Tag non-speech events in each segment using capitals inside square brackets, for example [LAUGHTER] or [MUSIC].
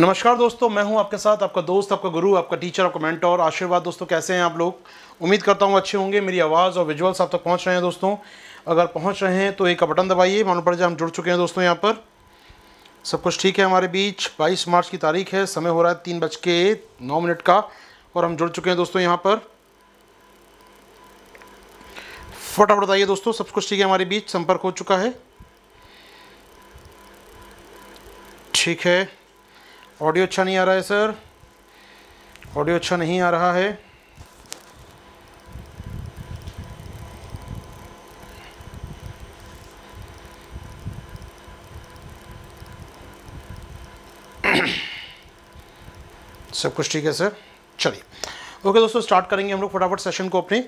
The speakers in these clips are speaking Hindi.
नमस्कार दोस्तों मैं हूं आपके साथ आपका दोस्त आपका गुरु आपका टीचर आपका और आशीर्वाद दोस्तों कैसे हैं आप लोग उम्मीद करता हूं अच्छे होंगे मेरी आवाज़ और विजुअल्स आप तक पहुंच रहे हैं दोस्तों अगर पहुंच रहे हैं तो एक बटन दबाइए मानो पड़ जाए हम जुड़ चुके हैं दोस्तों यहाँ पर सब कुछ ठीक है हमारे बीच बाईस मार्च की तारीख है समय हो रहा है तीन बज के नौ मिनट का और हम जुड़ चुके हैं दोस्तों यहाँ पर फटाफट बताइए दोस्तों सब कुछ ठीक है हमारे बीच संपर्क हो चुका है ठीक है ऑडियो अच्छा नहीं आ रहा है सर ऑडियो अच्छा नहीं आ रहा है [CLEARS THROAT] सब कुछ ठीक है सर चलिए ओके okay, दोस्तों स्टार्ट करेंगे हम लोग फटाफट सेशन को अपने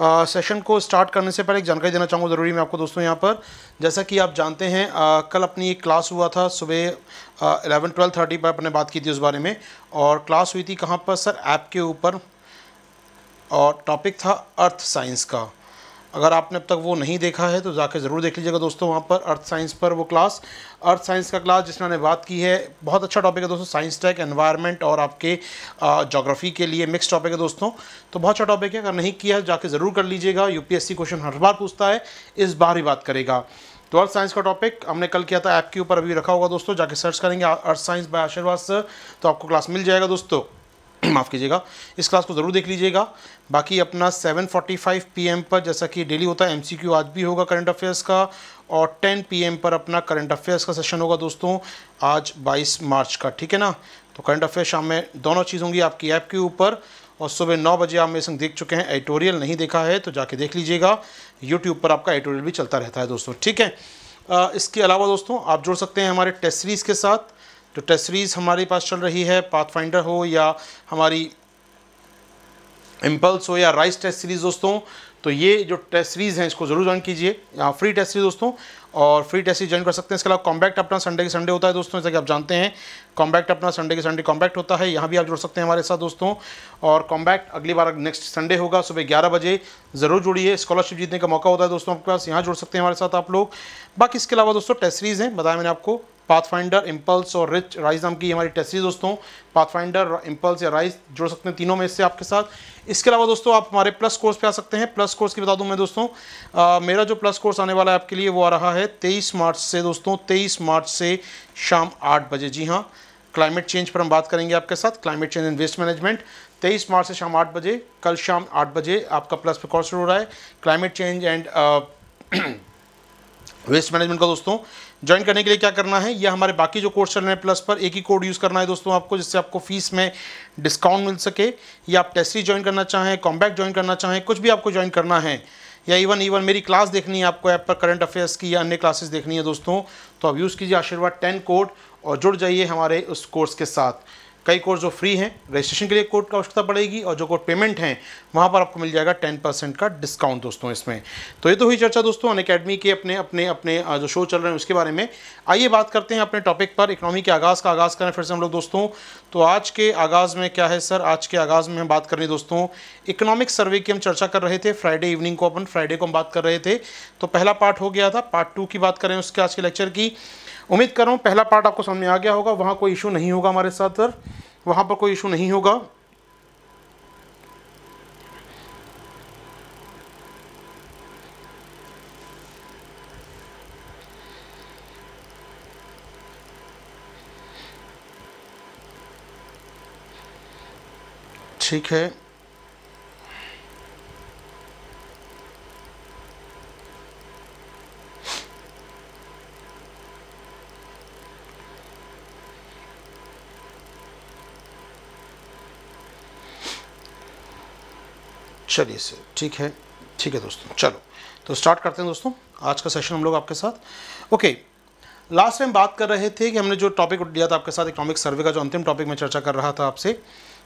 आ, सेशन को स्टार्ट करने से पहले एक जानकारी देना चाहूँगा ज़रूरी मैं आपको दोस्तों यहाँ पर जैसा कि आप जानते हैं आ, कल अपनी एक क्लास हुआ था सुबह एलेवन ट्वेल्व थर्टी पर अपने बात की थी उस बारे में और क्लास हुई थी कहाँ पर सर ऐप के ऊपर और टॉपिक था अर्थ साइंस का अगर आपने अब तक वो नहीं देखा है तो जाके ज़रूर देख लीजिएगा दोस्तों वहाँ पर अर्थ साइंस पर वो क्लास अर्थ साइंस का क्लास जिसमें मैंने बात की है बहुत अच्छा टॉपिक है दोस्तों साइंस टेक एनवायरनमेंट और आपके जोग्राफी के लिए मिक्स टॉपिक है दोस्तों तो बहुत अच्छा टॉपिक है अगर नहीं किया जाके ज़रूर कर लीजिएगा यू क्वेश्चन हर बार पूछता है इस बार ही बात करेगा तो अर्थ साइंस का टॉपिक हमने कल किया था ऐप के ऊपर अभी रखा होगा दोस्तों जाके सर्च करेंगे earth science by Ashirwad sir तो आपको क्लास मिल जाएगा दोस्तों [CLEARS THROAT] माफ़ कीजिएगा इस क्लास को ज़रूर देख लीजिएगा बाकी अपना 7:45 पीएम पर जैसा कि डेली होता है एमसीक्यू आज भी होगा करंट अफेयर्स का और 10 पीएम पर अपना करंट अफेयर्स का सेशन होगा दोस्तों आज 22 मार्च का ठीक है ना तो करंट अफेयर्स शाम में दोनों चीज़ होंगी आपकी ऐप के ऊपर और सुबह नौ बजे आप मेरे संग देख चुके हैं एडिटोरियल नहीं देखा है तो जाके देख लीजिएगा यूट्यूब पर आपका एडिटोरियल भी चलता रहता है दोस्तों ठीक है इसके अलावा दोस्तों आप जुड़ सकते हैं हमारे टेस्ट सीरीज़ के साथ जो टेस्ट सीरीज़ हमारे पास चल रही है पाथफाइंडर हो या हमारी इम्पल्स हो या राइस टेस्ट सीरीज़ दोस्तों तो ये जो टेस्ट सीरीज़ हैं इसको ज़रूर ज्वाइन कीजिए यहाँ फ्री टेस्ट सीरीज दोस्तों और फ्री टेस्ट सीरीज ज्वाइन कर सकते हैं इसके अलावा कॉम्बैक्ट अपना संडे के संडे होता है दोस्तों जैसे कि आप जानते हैं कॉम्बैक्ट अपना संडे के संडे कॉम्बैक्ट होता है यहाँ भी आप जुड़ सकते हैं हमारे साथ दोस्तों और कॉम्बैक्ट अगली बार नेक्स्ट संडे होगा सुबह ग्यारह बजे ज़रूर जुड़िए स्कॉलरशिप जीतने का मौका होता है दोस्तों आपके पास यहाँ जुड़ सकते हैं हमारे साथ आप लोग बाकी इसके अलावा दोस्तों टेस्ट सीरीज़ हैं बताया मैंने आपको पाथफाइंडर इम्पल्स और रिच राइज नाम की हमारी टेस्ट दोस्तों पाथफाइंडर इम्पल्स या राइज जुड़ सकते हैं तीनों में इससे आपके साथ इसके अलावा दोस्तों आप हमारे प्लस कोर्स पे आ सकते हैं प्लस कोर्स की बता दूं मैं दोस्तों आ, मेरा जो प्लस कोर्स आने वाला है आपके लिए वो आ रहा है तेईस मार्च से दोस्तों तेईस मार्च से शाम आठ बजे जी हाँ क्लाइमेट चेंज पर हम बात करेंगे आपके साथ climate change and waste management तेईस मार्च से शाम आठ बजे कल शाम आठ बजे आपका प्लस पे कोर्स शुरू हो रहा है climate change and waste management का दोस्तों ज्वाइन करने के लिए क्या करना है या हमारे बाकी जो कोर्स चल रहे हैं प्लस पर एक ही कोड यूज़ करना है दोस्तों आपको जिससे आपको फीस में डिस्काउंट मिल सके या आप टेस्टी ज्वाइन करना चाहें कॉम्बैक्ट ज्वाइन करना चाहें कुछ भी आपको ज्वाइन करना है या इवन इवन मेरी क्लास देखनी है आपको ऐप पर करंट अफेयर्स की या अन्य क्लासेस देखनी है दोस्तों तो आप यूज़ कीजिए आशीर्वाद टेन कोड और जुड़ जाइए हमारे उस कोर्स के साथ कई कोर्स जो फ्री हैं रजिस्ट्रेशन के लिए कोड का आवश्यकता पड़ेगी और जो कोड पेमेंट हैं वहाँ पर आपको मिल जाएगा टेन परसेंट का डिस्काउंट दोस्तों इसमें तो ये तो हुई चर्चा दोस्तों अन अकेडमी के अपने अपने अपने जो शो चल रहे हैं उसके बारे में आइए बात करते हैं अपने टॉपिक पर इकोनॉमी के आगाज़ का आगाज़ करें फिर से हम लोग दोस्तों तो आज के आगाज़ में क्या है सर आज के आगाज़ में हम बात करें दोस्तों इकोनॉमिक सर्वे की हम चर्चा कर रहे थे फ्राइडे इवनिंग को अपन फ्राइडे को हम बात कर रहे थे तो पहला पार्ट हो गया था पार्ट टू की बात करें उसके आज के लेक्चर की उम्मीद कर रहा हूँ पहला पार्ट आपको समझ में आ गया होगा वहाँ कोई इशू नहीं होगा हमारे साथ सर वहाँ पर कोई इशू नहीं होगा ठीक है चलिए सर ठीक है ठीक है दोस्तों चलो तो स्टार्ट करते हैं दोस्तों आज का सेशन हम लोग आपके साथ ओके लास्ट टाइम बात कर रहे थे कि हमने जो टॉपिक लिया था आपके साथ इकोनॉमिक सर्वे का जो अंतिम टॉपिक में चर्चा कर रहा था आपसे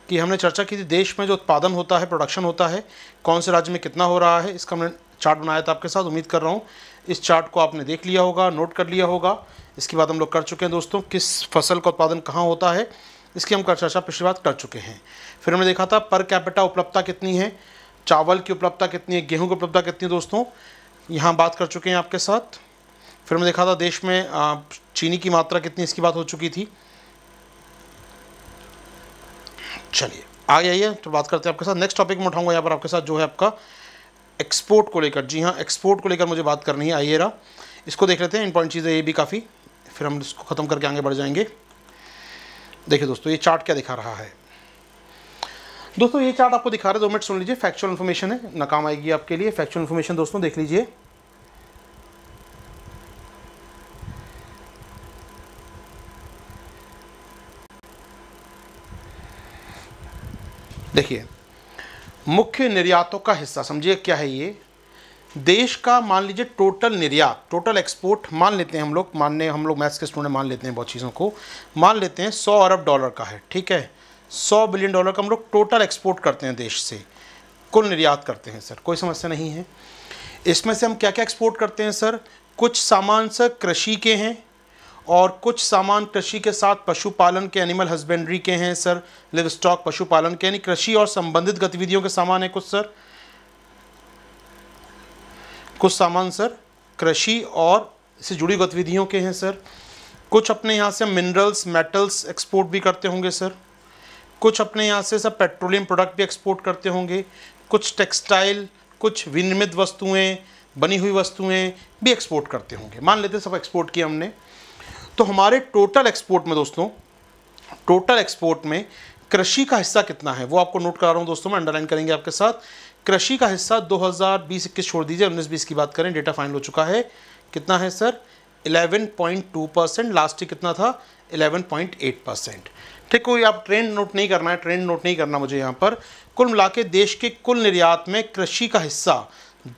कि हमने चर्चा की थी देश में जो उत्पादन होता है प्रोडक्शन होता है कौन से राज्य में कितना हो रहा है इसका हमने चार्ट बनाया था आपके साथ उम्मीद कर रहा हूँ इस चार्ट को आपने देख लिया होगा नोट कर लिया होगा इसकी बात हम लोग कर चुके हैं दोस्तों किस फसल का उत्पादन कहाँ होता है इसकी हम चर्चा पिछली बात कर चुके हैं फिर हमने देखा था पर कैपिटा उपलब्धता कितनी है चावल की उपलब्धता कितनी है गेहूं की उपलब्धता कितनी है दोस्तों यहाँ बात कर चुके हैं आपके साथ फिर मैं देखा था देश में चीनी की मात्रा कितनी इसकी बात हो चुकी थी चलिए आ जाइए तो बात करते हैं आपके साथ नेक्स्ट टॉपिक में उठाऊंगा यहाँ पर आपके साथ जो है आपका एक्सपोर्ट को लेकर जी हाँ एक्सपोर्ट को लेकर मुझे बात करनी है आइए इसको देख लेते हैं इंपॉर्टेंट चीज़ें ये भी काफ़ी फिर हम इसको ख़त्म करके आगे बढ़ जाएंगे देखिए दोस्तों ये चार्ट क्या दिखा रहा है दोस्तों ये चार्ट आपको दिखा रहे दो मिनट सुन लीजिए फैक्चुअल इन्फॉर्मेशन है ना काम आएगी आपके लिए फैक्चुअल इन्फॉर्मेशन दोस्तों देख लीजिए देखिए मुख्य निर्यातों का हिस्सा समझिए क्या है ये देश का मान लीजिए टोटल निर्यात टोटल एक्सपोर्ट मान लेते हैं हम लोग मानने हम लोग मैथ्स के स्टूडेंट मान लेते हैं बहुत चीज़ों को मान लेते हैं सौ अरब डॉलर का है ठीक है सौ बिलियन डॉलर का हम लोग टोटल एक्सपोर्ट करते हैं देश से कुल निर्यात करते हैं सर कोई समस्या नहीं है इसमें से हम क्या क्या एक्सपोर्ट करते हैं सर कुछ सामान सर कृषि के हैं और कुछ सामान कृषि के साथ पशुपालन के एनिमल हस्बेंड्री के हैं सर लिव स्टॉक पशुपालन के यानी कृषि और संबंधित गतिविधियों के सामान है कुछ सर कुछ सामान सर कृषि और इससे जुड़ी गतिविधियों के हैं सर कुछ अपने यहाँ से मिनरल्स मेटल्स एक्सपोर्ट भी करते होंगे सर कुछ अपने यहाँ से सब पेट्रोलियम प्रोडक्ट भी एक्सपोर्ट करते होंगे कुछ टेक्सटाइल कुछ विनिर्मित वस्तुएं बनी हुई वस्तुएं भी एक्सपोर्ट करते होंगे मान लेते सब एक्सपोर्ट किया हमने तो हमारे टोटल एक्सपोर्ट में दोस्तों टोटल एक्सपोर्ट में कृषि का हिस्सा कितना है वो आपको नोट करा रहा हूँ दोस्तों मैं अंडरलाइन करेंगे आपके साथ कृषि का हिस्सा 2020-21 छोड़ दीजिए उन्नीस बीस की बात करें डेटा फाइनल हो चुका है कितना है सर 11.2 परसेंट लास्ट ईयर कितना था 11.8 परसेंट ठीक कोई आप ट्रेंड नोट नहीं करना है ट्रेंड नोट नहीं करना मुझे यहाँ पर कुल मिला देश के कुल निर्यात में कृषि का हिस्सा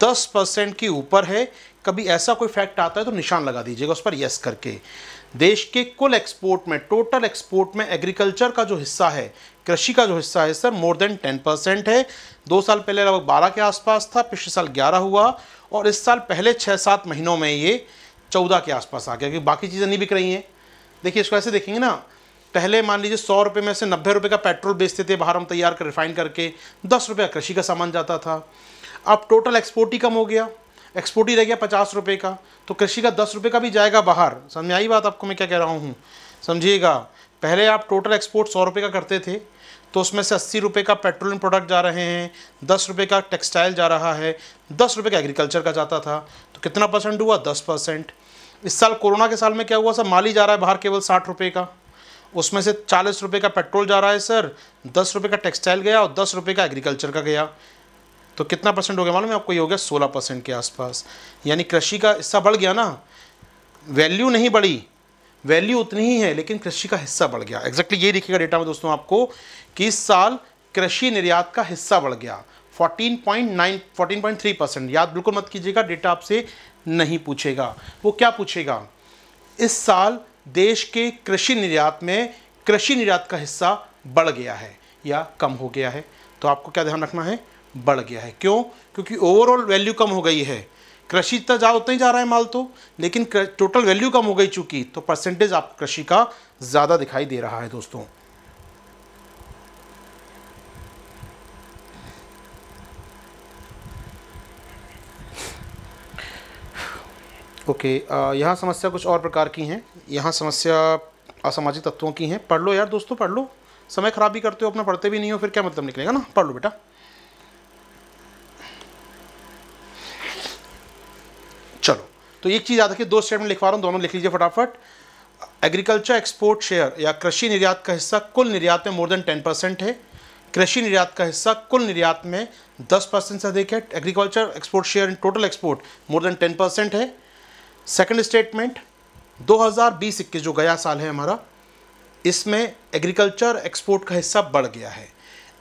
दस परसेंट के ऊपर है कभी ऐसा कोई फैक्ट आता है तो निशान लगा दीजिएगा उस पर यस करके देश के कुल एक्सपोर्ट में टोटल एक्सपोर्ट में एग्रीकल्चर का जो हिस्सा है कृषि का जो हिस्सा है sir more than ten percent है दो साल पहले लगभग बारह के आसपास था पिछले साल ग्यारह हुआ और इस साल पहले छः सात महीनों में ये चौदह के आसपास आ गया क्योंकि बाकी चीज़ें नहीं बिक रही हैं देखिए इसको ऐसे देखेंगे ना पहले मान लीजिए सौ रुपये में से नब्बे रुपये का पेट्रोल बेचते थे बाहर हम तैयार कर रिफाइन करके दस रुपये कृषि का सामान जाता था अब टोटल एक्सपोर्ट ही कम हो गया एक्सपोर्ट ही रह गया पचास रुपये का तो कृषि का दस रुपये का भी जाएगा बाहर समझ आई बात आपको मैं क्या कह रहा हूँ समझिएगा पहले आप टोटल एक्सपोर्ट सौ रुपये का करते थे तो उसमें से अस्सी रुपये का पेट्रोलियम प्रोडक्ट जा रहे हैं दस रुपये का टेक्सटाइल जा रहा है दस रुपये का एग्रीकल्चर का जाता था तो कितना परसेंट हुआ दस परसेंट इस साल कोरोना के साल में क्या हुआ सब माली जा रहा है बाहर केवल साठ रुपये का उसमें से चालीस रुपये का पेट्रोल जा रहा है सर दस रुपये का टेक्सटाइल गया और दस रुपये का एग्रीकल्चर का गया तो कितना परसेंट हो गया मालूम है आपको ये हो गया सोलह परसेंट के आसपास यानी कृषि का हिस्सा बढ़ गया ना वैल्यू नहीं बढ़ी वैल्यू उतनी ही है लेकिन कृषि का हिस्सा बढ़ गया एग्जैक्टली ये देखिएगा डेटा में दोस्तों आपको कि इस साल कृषि निर्यात का हिस्सा बढ़ गया 14.9 14.3 परसेंट याद बिल्कुल मत कीजिएगा डेटा आपसे नहीं पूछेगा वो क्या पूछेगा इस साल देश के कृषि निर्यात में कृषि निर्यात का हिस्सा बढ़ गया है या कम हो गया है तो आपको क्या ध्यान रखना है बढ़ गया है क्यों क्योंकि ओवरऑल वैल्यू कम हो गई है कृषि तो जा उतना ही जा रहा है माल तो लेकिन टोटल वैल्यू कम हो गई चूंकि तो परसेंटेज आप कृषि का ज़्यादा दिखाई दे रहा है दोस्तों ओके okay, यहाँ समस्या कुछ और प्रकार की हैं यहाँ समस्या असामाजिक तत्वों की है पढ़ लो यार दोस्तों पढ़ लो समय खराबी करते हो अपना पढ़ते भी नहीं हो फिर क्या मतलब निकलेगा ना पढ़ लो बेटा चलो तो एक चीज़ याद रखिए दो स्टेटमेंट लिखवा रहा हूँ दोनों लिख लीजिए फटाफट एग्रीकल्चर एक्सपोर्ट शेयर या कृषि निर्यात का हिस्सा कुल निर्यात में मोर देन टेन परसेंट है कृषि निर्यात का हिस्सा कुल निर्यात में दस परसेंट से अधिक है agriculture export share in total export more than ten percent है सेकंड स्टेटमेंट 2021 जो गया साल है हमारा इसमें एग्रीकल्चर एक्सपोर्ट का हिस्सा बढ़ गया है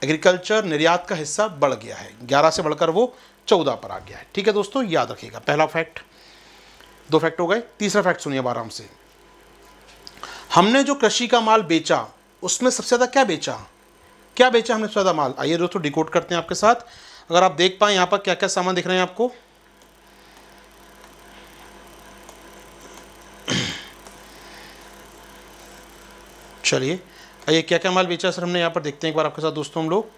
एग्रीकल्चर निर्यात का हिस्सा बढ़ गया है 11 से बढ़कर वो 14 पर आ गया है ठीक है दोस्तों याद रखिएगा पहला फैक्ट दो फैक्ट हो गए तीसरा फैक्ट सुनिए आराम से हमने जो कृषि का माल बेचा उसमें सबसे ज़्यादा क्या बेचा क्या बेचा हमने सबसे ज़्यादा माल आइए दोस्तों डिकोड करते हैं आपके साथ अगर आप देख पाए यहाँ पर क्या क्या सामान दिख रहे हैं आपको चलिए आइए क्या क्या माल बेचा सर हमने यहाँ पर देखते हैं एक बार आपके साथ दोस्तों हम लोग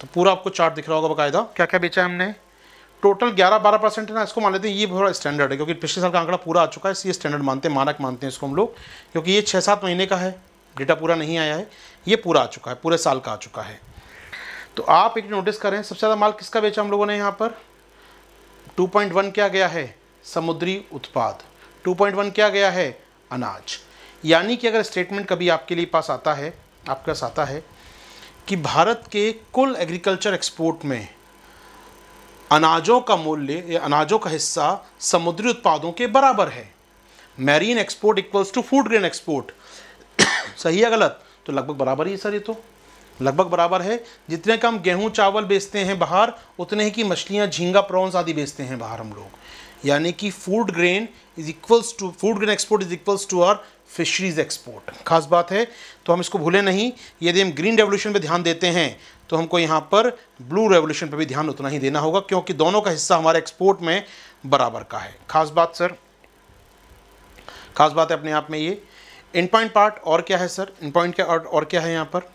तो पूरा आपको चार्ट दिख रहा होगा बाकायदा क्या क्या बेचा है हमने टोटल 11-12 परसेंट है ना इसको मान लेते हैं ये थोड़ा स्टैंडर्ड है क्योंकि पिछले साल का आंकड़ा पूरा आ चुका है इसलिए स्टैंडर्ड मानते हैं मानक मानते हैं इसको हम लोग क्योंकि ये छः सात महीने का है डेटा पूरा नहीं आया है ये पूरा आ चुका है पूरे साल का आ चुका है तो आप एक नोटिस करें सबसे ज़्यादा माल किसका बेचा हम लोगों ने यहाँ पर टू क्या गया है समुद्री उत्पाद टू क्या गया है अनाज यानी कि अगर स्टेटमेंट कभी आपके लिए पास आता है आपके पास आता है कि भारत के कुल एग्रीकल्चर एक्सपोर्ट में अनाजों का मूल्य या अनाजों का हिस्सा समुद्री उत्पादों के बराबर है marine export equals to food grain export सही है गलत तो लगभग बराबर ही है सर ये तो लगभग बराबर है जितने का हम गेहूँ चावल बेचते हैं बाहर उतने ही की मछलियाँ झींगा प्रॉन्स आदि बेचते हैं बाहर हम लोग यानी कि food grain is equals to food grain export is equals to are fisheries export खास बात है तो हम इसको भूलें नहीं यदि हम ग्रीन रेवोल्यूशन पर ध्यान देते हैं तो हमको यहाँ पर ब्लू रेवोल्यूशन पर भी ध्यान उतना ही देना होगा क्योंकि दोनों का हिस्सा हमारे एक्सपोर्ट में बराबर का है खास बात सर खास बात है अपने आप में ये इन पॉइंट पार्ट और क्या है सर इन पॉइंट क्या और क्या है यहाँ पर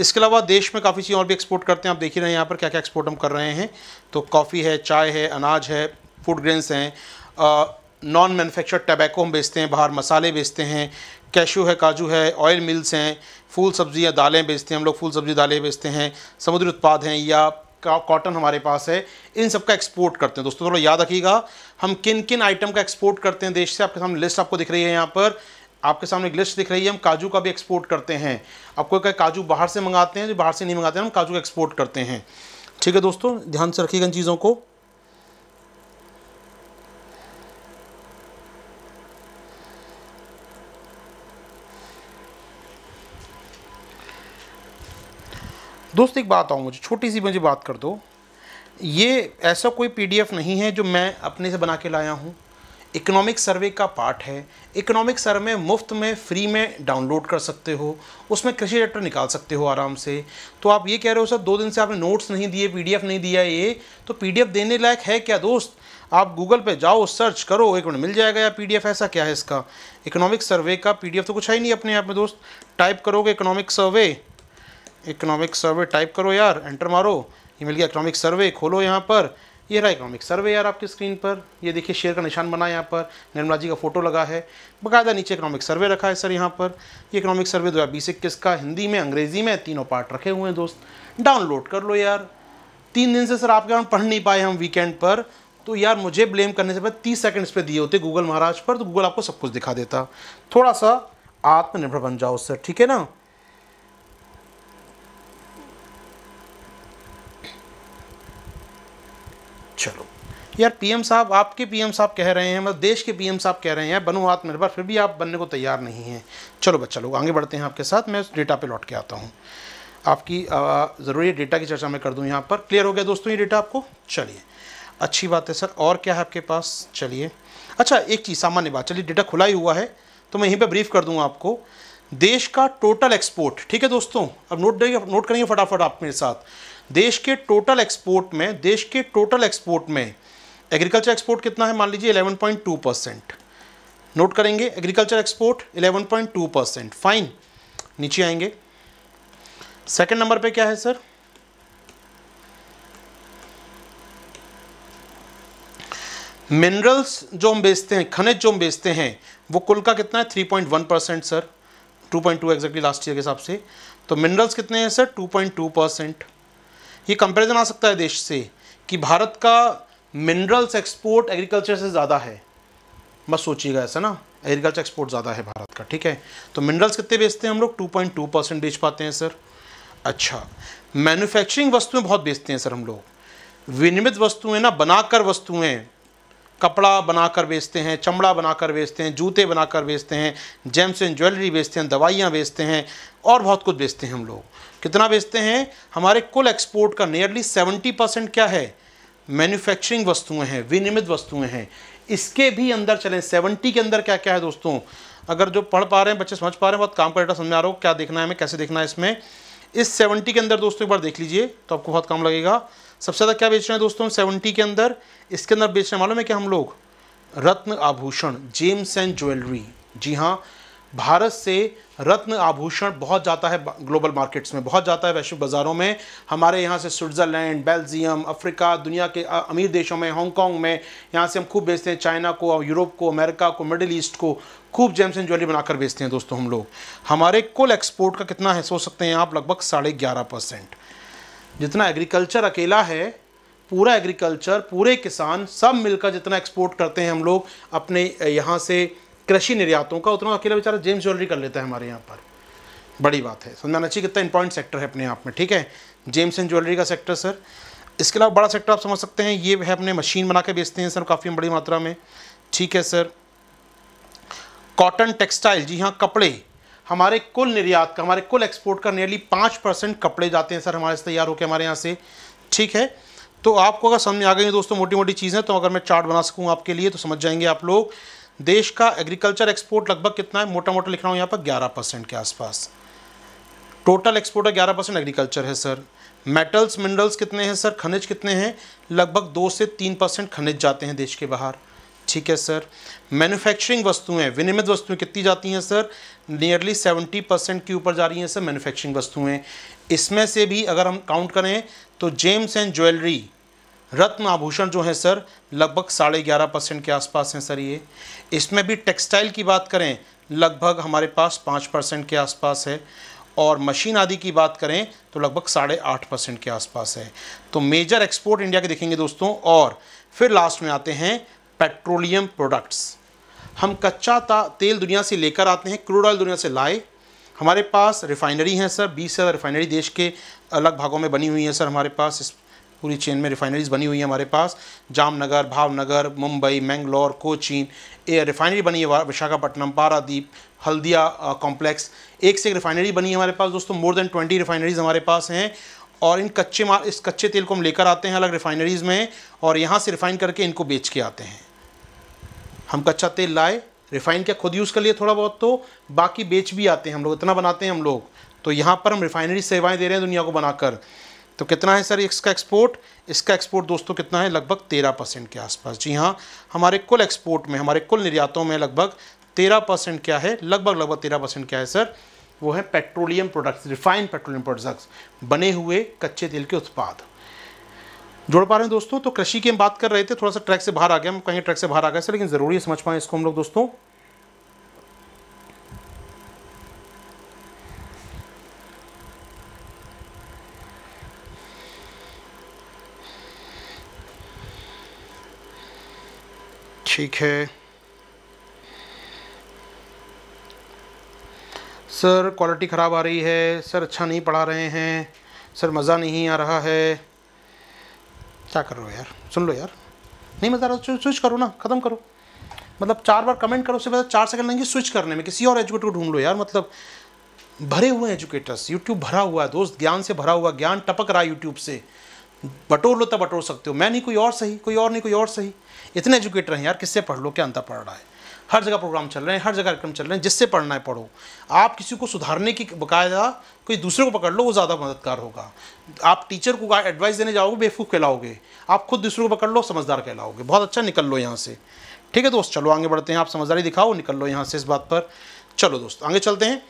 इसके अलावा देश में काफ़ी चीज़ें और भी एक्सपोर्ट करते हैं आप देख ही रहे हैं यहाँ पर क्या क्या एक्सपोर्ट हम कर रहे हैं तो कॉफ़ी है चाय है अनाज है फूड ग्रेन्स हैं नॉन मैनुफेक्चर्ड टबैको हम बेचते हैं बाहर मसाले बेचते हैं कैशू है काजू है ऑयल मिल्स हैं फूल या दालें बेचते हैं हम लोग फूल सब्ज़ी दालें बेचते हैं समुद्री उत्पाद हैं या कॉटन हमारे पास है इन सब का एक्सपोर्ट करते हैं दोस्तों थोड़ा याद रखिएगा हम किन किन आइटम का एक्सपोर्ट करते हैं देश से आपके सामने लिस्ट आपको दिख रही है यहाँ पर आपके सामने एक लिस्ट दिख रही है हम काजू का भी एक्सपोर्ट करते हैं आपको क्या काजू बाहर से मंगाते हैं जो बाहर से नहीं मंगाते हैं हम काजू का एक्सपोर्ट करते हैं ठीक है दोस्तों ध्यान से रखिएगा इन चीज़ों को दोस्त एक बात आओ मुझे छोटी सी मुझे बात कर दो ये ऐसा कोई पीडीएफ नहीं है जो मैं अपने से बना के लाया हूँ इकोनॉमिक सर्वे का पार्ट है इकोनॉमिक सर्वे मुफ्त में फ्री में डाउनलोड कर सकते हो उसमें कृषि डेटा निकाल सकते हो आराम से तो आप ये कह रहे हो सर दो दिन से आपने नोट्स नहीं दिए पीडीएफ नहीं दिया ये तो पीडीएफ देने लायक है क्या दोस्त आप गूगल पे जाओ सर्च करो एक मिनट मिल जाएगा या पी ऐसा क्या है इसका इकोनॉमिक सर्वे का पी तो कुछ है ही नहीं अपने आप में दोस्त टाइप करोगे economic survey economic survey type करो यार एंटर मारो ये मिल गया इकोनॉमिक सर्वे खोलो यहाँ पर ये रहा इकोनॉमिक सर्वे यार आपकी स्क्रीन पर ये देखिए शेयर का निशान बना है यहाँ पर निर्मला जी का फोटो लगा है बाकायदा नीचे इकोनॉमिक सर्वे रखा है सर यहाँ पर ये इकोनॉमिक सर्वे दो हज़ार बीस इक्कीस का हिंदी में अंग्रेजी में तीनों पार्ट रखे हुए हैं दोस्त डाउनलोड कर लो यार तीन दिन से सर आपके यहाँ पढ़ नहीं पाए हम वीकेंड पर तो यार मुझे ब्लेम करने से पहले तीस सेकंड्स पे दिए होते गूगल महाराज पर तो गूगल आपको सब कुछ दिखा देता थोड़ा सा आत्मनिर्भर बन जाओ सर ठीक है ना चलो यार पीएम साहब आपके पीएम साहब कह रहे हैं मतलब देश के पीएम साहब कह रहे हैं बनो आत्मनिर्भर फिर भी आप बनने को तैयार नहीं हैं चलो बच्चा लोग आगे बढ़ते हैं आपके साथ मैं उस डेटा पे लौट के आता हूँ आपकी ज़रूरी डेटा की चर्चा मैं कर दूँ यहाँ पर क्लियर हो गया दोस्तों ये डेटा आपको चलिए अच्छी बात है सर और क्या है आपके पास चलिए अच्छा एक चीज़ सामान्य बात चलिए डेटा खुला ही हुआ है तो मैं यहीं पर ब्रीफ कर दूँगा आपको देश का टोटल एक्सपोर्ट ठीक है दोस्तों अब नोट नोट करेंगे फटाफट आप मेरे साथ देश के टोटल एक्सपोर्ट में देश के टोटल एक्सपोर्ट में एग्रीकल्चर एक्सपोर्ट कितना है मान लीजिए 11.2 परसेंट नोट करेंगे एग्रीकल्चर एक्सपोर्ट 11.2 परसेंट फाइन नीचे आएंगे सेकंड नंबर पे क्या है सर मिनरल्स जो हम बेचते हैं खनिज जो हम बेचते हैं वो कुल का कितना है 3.1 percent sir 2.2 exactly last year के हिसाब से तो मिनरल्स कितने हैं सर 2.2 परसेंट ये कंपैरिजन आ सकता है देश से कि भारत का मिनरल्स एक्सपोर्ट एग्रीकल्चर से ज़्यादा है बस सोचिएगा ऐसा ना एग्रीकल्चर एक्सपोर्ट ज़्यादा है भारत का ठीक है तो मिनरल्स कितने बेचते हैं हम लोग टू परसेंट बेच पाते हैं सर अच्छा मैन्युफैक्चरिंग वस्तुएं बहुत बेचते हैं सर हम लोग विनिर्मित वस्तुएं ना बनाकर वस्तुएं कपड़ा बनाकर बेचते हैं चमड़ा बनाकर बेचते हैं जूते बनाकर बेचते हैं जेम्स एंड ज्वेलरी बेचते हैं दवाइयाँ बेचते हैं और बहुत कुछ बेचते हैं हम लोग कितना बेचते हैं हमारे कुल एक्सपोर्ट का नियरली सेवेंटी परसेंट क्या है मैन्युफैक्चरिंग वस्तुएं हैं विनिर्मित वस्तुएं हैं इसके भी अंदर चलें सेवेंटी के अंदर क्या क्या है दोस्तों अगर जो पढ़ पा रहे हैं बच्चे समझ पा रहे हैं बहुत काम पर डेटा समझ आ रहा हो क्या देखना है हमें कैसे देखना है इसमें इस सेवेंटी के अंदर दोस्तों एक बार देख लीजिए तो आपको बहुत काम लगेगा सबसे ज़्यादा क्या बेच रहे हैं दोस्तों सेवेंटी के अंदर इसके अंदर बेचने वालों में क्या हम लोग रत्न आभूषण जेम्स एंड ज्वेलरी जी हाँ भारत से रत्न आभूषण बहुत जाता है ग्लोबल मार्केट्स में बहुत जाता है वैश्विक बाज़ारों में हमारे यहाँ से स्विट्ज़रलैंड बेल्जियम अफ्रीका दुनिया के अमीर देशों में हांगकॉन्ग में यहाँ से हम खूब बेचते हैं चाइना को यूरोप को अमेरिका को मिडिल ईस्ट को खूब जेम्स एंड ज्वेलरी बनाकर बेचते हैं दोस्तों हम लोग हमारे कुल एक्सपोर्ट का कितना है सोच सकते हैं आप लगभग साढ़े ग्यारह परसेंट जितना एग्रीकल्चर अकेला है पूरा एग्रीकल्चर पूरे किसान सब मिलकर जितना एक्सपोर्ट करते हैं हम लोग अपने यहाँ से कृषि निर्यातों का उतना अकेला बेचारा जेम्स ज्वेलरी कर लेता है हमारे यहाँ पर बड़ी बात है समझाना चाहिए कितना इंपॉर्टेंट सेक्टर है अपने आप में ठीक है जेम्स एंड ज्वेलरी का सेक्टर सर इसके अलावा बड़ा सेक्टर आप समझ सकते हैं ये है अपने मशीन बना के बेचते हैं सर काफ़ी बड़ी मात्रा में ठीक है सर कॉटन टेक्सटाइल जी हाँ कपड़े हमारे कुल निर्यात का हमारे कुल एक्सपोर्ट का नियरली पाँच परसेंट कपड़े जाते हैं सर हमारे से तैयार होकर हमारे यहाँ से ठीक है तो आपको अगर समझ में आ गई दोस्तों मोटी मोटी चीज़ें तो अगर मैं चार्ट बना सकूँ आपके लिए तो समझ जाएंगे आप लोग देश का एग्रीकल्चर एक्सपोर्ट लगभग कितना है मोटा मोटा लिख रहा हूँ यहाँ पर ग्यारह परसेंट के आसपास टोटल एक्सपोर्ट है ग्यारह परसेंट एग्रीकल्चर है सर मेटल्स मिनरल्स कितने हैं सर खनिज कितने हैं लगभग दो से तीन परसेंट खनिज जाते हैं देश के बाहर ठीक है सर मैन्युफैक्चरिंग वस्तुएं विनिमित वस्तुएं कितनी जाती हैं सर नियरली सेवेंटी परसेंट के ऊपर जा रही हैं सर मैन्युफैक्चरिंग वस्तुएं इसमें से भी अगर हम काउंट करें तो जेम्स एंड ज्वेलरी रत्न आभूषण जो है सर लगभग साढ़े ग्यारह परसेंट के आसपास हैं सर ये इसमें भी टेक्सटाइल की बात करें लगभग हमारे पास पाँच परसेंट के आसपास है और मशीन आदि की बात करें तो लगभग साढ़े आठ परसेंट के आसपास है तो मेजर एक्सपोर्ट इंडिया के देखेंगे दोस्तों और फिर लास्ट में आते हैं पेट्रोलियम प्रोडक्ट्स हम कच्चा तेल दुनिया से लेकर आते हैं क्रूड ऑयल दुनिया से लाए हमारे पास रिफाइनरी हैं सर बीस से रिफाइनरी देश के अलग भागों में बनी हुई हैं सर हमारे पास इस पूरी चेन में रिफाइनरीज़ बनी हुई है हमारे पास जामनगर भावनगर मुंबई मैंगलोर कोचीन ए रिफाइनरी बनी है विशाखापट्टनम पारादीप हल्दिया कॉम्प्लेक्स एक से एक रिफाइनरी बनी है हमारे पास दोस्तों मोर देन ट्वेंटी रिफाइनरीज़ हमारे पास हैं और इन कच्चे माल इस कच्चे तेल को हम लेकर आते हैं अलग रिफाइनरीज़ में और यहाँ से रिफ़ाइन करके इनको बेच के आते हैं हम कच्चा तेल लाए रिफ़ाइन क्या खुद यूज़ कर लिए थोड़ा बहुत तो बाकी बेच भी आते हैं हम लोग इतना बनाते हैं हम लोग तो यहाँ पर हम रिफ़ाइनरी सेवाएं दे रहे हैं दुनिया को बनाकर तो कितना है सर इसका एक्सपोर्ट इसका एक्सपोर्ट दोस्तों कितना है लगभग तेरह परसेंट के आसपास जी हाँ हमारे कुल एक्सपोर्ट में हमारे कुल निर्यातों में लगभग तेरह परसेंट क्या है लगभग लगभग तेरह परसेंट क्या है सर वो है petroleum products refined petroleum products बने हुए कच्चे तेल के उत्पाद जोड़ पा रहे हैं दोस्तों तो कृषि की हम बात कर रहे थे थोड़ा सा ट्रैक से बाहर आ गया हम कहीं ट्रैक से बाहर आ गए सर लेकिन ज़रूरी समझ पाएँ इसको हम लोग दोस्तों ठीक है सर क्वालिटी ख़राब आ रही है सर अच्छा नहीं पढ़ा रहे हैं सर मज़ा नहीं आ रहा है क्या कर रहे हो यार सुन लो यार नहीं मज़ा आ रहा स्विच करो ना ख़त्म करो मतलब चार बार कमेंट करो उससे पहले चार सेकंड लेंगे स्विच करने में किसी और एजुकेटर को ढूंढ लो यार मतलब भरे हुए एजुकेटर्स यूट्यूब भरा हुआ है दोस्त ज्ञान से भरा हुआ ज्ञान टपक रहा है यूट्यूब से बटोर लो तब बटोर सकते हो मैं नहीं कोई और सही कोई और नहीं कोई और सही इतने एजुकेटर हैं यार किससे पढ़ लो क्या अंतर पढ़ रहा है हर जगह प्रोग्राम चल रहे हैं हर जगह कार्यक्रम चल रहे हैं जिससे पढ़ना है पढ़ो आप किसी को सुधारने की बकायदा कोई दूसरे को पकड़ लो वो ज़्यादा मददगार होगा आप टीचर को एडवाइस देने जाओगे बेवकूफ़ कहलाओगे आप खुद दूसरों को पकड़ लो समझदार कहलाओगे बहुत अच्छा निकल लो यहाँ से ठीक है दोस्त चलो आगे बढ़ते हैं आप समझदारी दिखाओ निकल लो यहाँ से इस बात पर चलो दोस्त आगे चलते हैं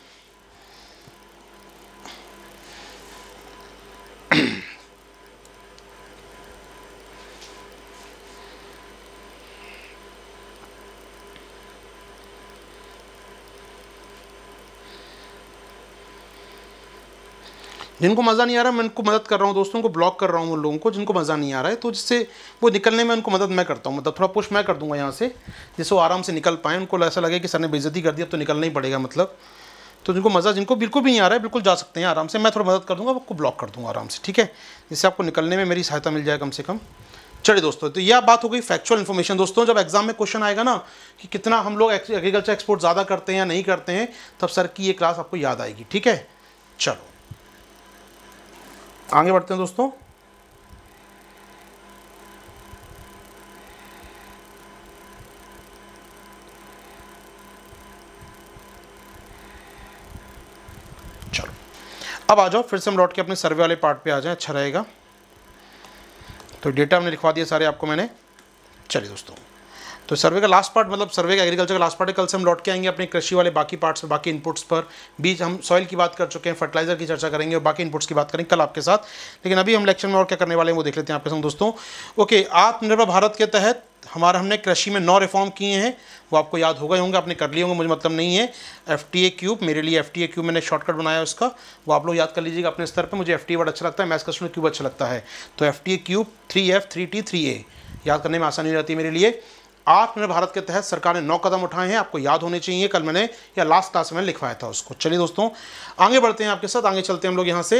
जिनको मज़ा नहीं आ रहा मैं उनको मदद कर रहा हूँ दोस्तों को ब्लॉक कर रहा हूँ उन लोगों को जिनको मज़ा नहीं आ रहा है तो जिससे वो निकलने में उनको मदद मैं करता हूँ मतलब थोड़ा पुश मैं कर दूँगा यहाँ से जिससे वो आराम से निकल पाएँ उनको ऐसा लगे कि सर ने बेइज्जती कर दी अब तो निकलना ही पड़ेगा मतलब तो जिनको मज़ा जिनको बिल्कुल भी नहीं आ रहा है बिल्कुल जा सकते हैं आराम से मैं थोड़ा मदद कर दूँगा आपको ब्लॉक कर दूँगा आराम से ठीक है जिससे आपको निकलने में मेरी सहायता मिल जाए कम से कम चलिए दोस्तों तो यह बात हो गई फैक्चुअल इन्फॉर्मेशन दोस्तों जब एग्जाम में क्वेश्चन आएगा ना कि कितना हम लोग एग्रीकल्चर एक्सपोर्ट ज़्यादा करते हैं या नहीं करते हैं तब सर की ये क्लास आपको याद आएगी ठीक है चलो आगे बढ़ते हैं दोस्तों चलो अब आ जाओ फिर से हम लौट के अपने सर्वे वाले पार्ट पे आ जाए अच्छा रहेगा तो डेटा हमने लिखवा दिया सारे आपको मैंने चलिए दोस्तों तो सर्वे का लास्ट पार्ट मतलब सर्वे का एग्रीकल्चर का लास्ट पार्ट है कल से हम लौट के आएंगे अपने कृषि वाले बाकी पार्ट्स पर बाकी इनपुट्स पर बीज हम सॉइल की बात कर चुके हैं फर्टिलाइजर की चर्चा करेंगे और बाकी इनपुट्स की बात करेंगे कल आपके साथ लेकिन अभी हम लेक्चर में और क्या करने वाले हैं वो देख लेते हैं आपके साथ दोस्तों ओके आत्मनिर्भर भारत के तहत हमारा हमने कृषि में नौ रिफॉर्म किए हैं वो आपको याद हो गए होंगे आपने कर लिए होंगे मुझे मतलब नहीं है एफ टी ए क्यूब मेरे लिए एफ टी ए क्यूब मैंने शॉर्टकट बनाया उसका वो आप लोग याद कर लीजिएगा अपने स्तर पर मुझे एफ टी वर्ड अच्छा लगता है मैथ्स क्वेश्चन क्यूब अच्छा लगता है तो F T A cube three F three T three A याद करने में आसानी हो जाती है मेरे लिए आत्मनिर्भर भारत के तहत सरकार ने नौ कदम उठाए हैं आपको याद होने चाहिए कल मैंने या लास्ट क्लास में लिखवाया था उसको चलिए दोस्तों आगे बढ़ते हैं आपके साथ आगे चलते हैं हम लोग यहाँ से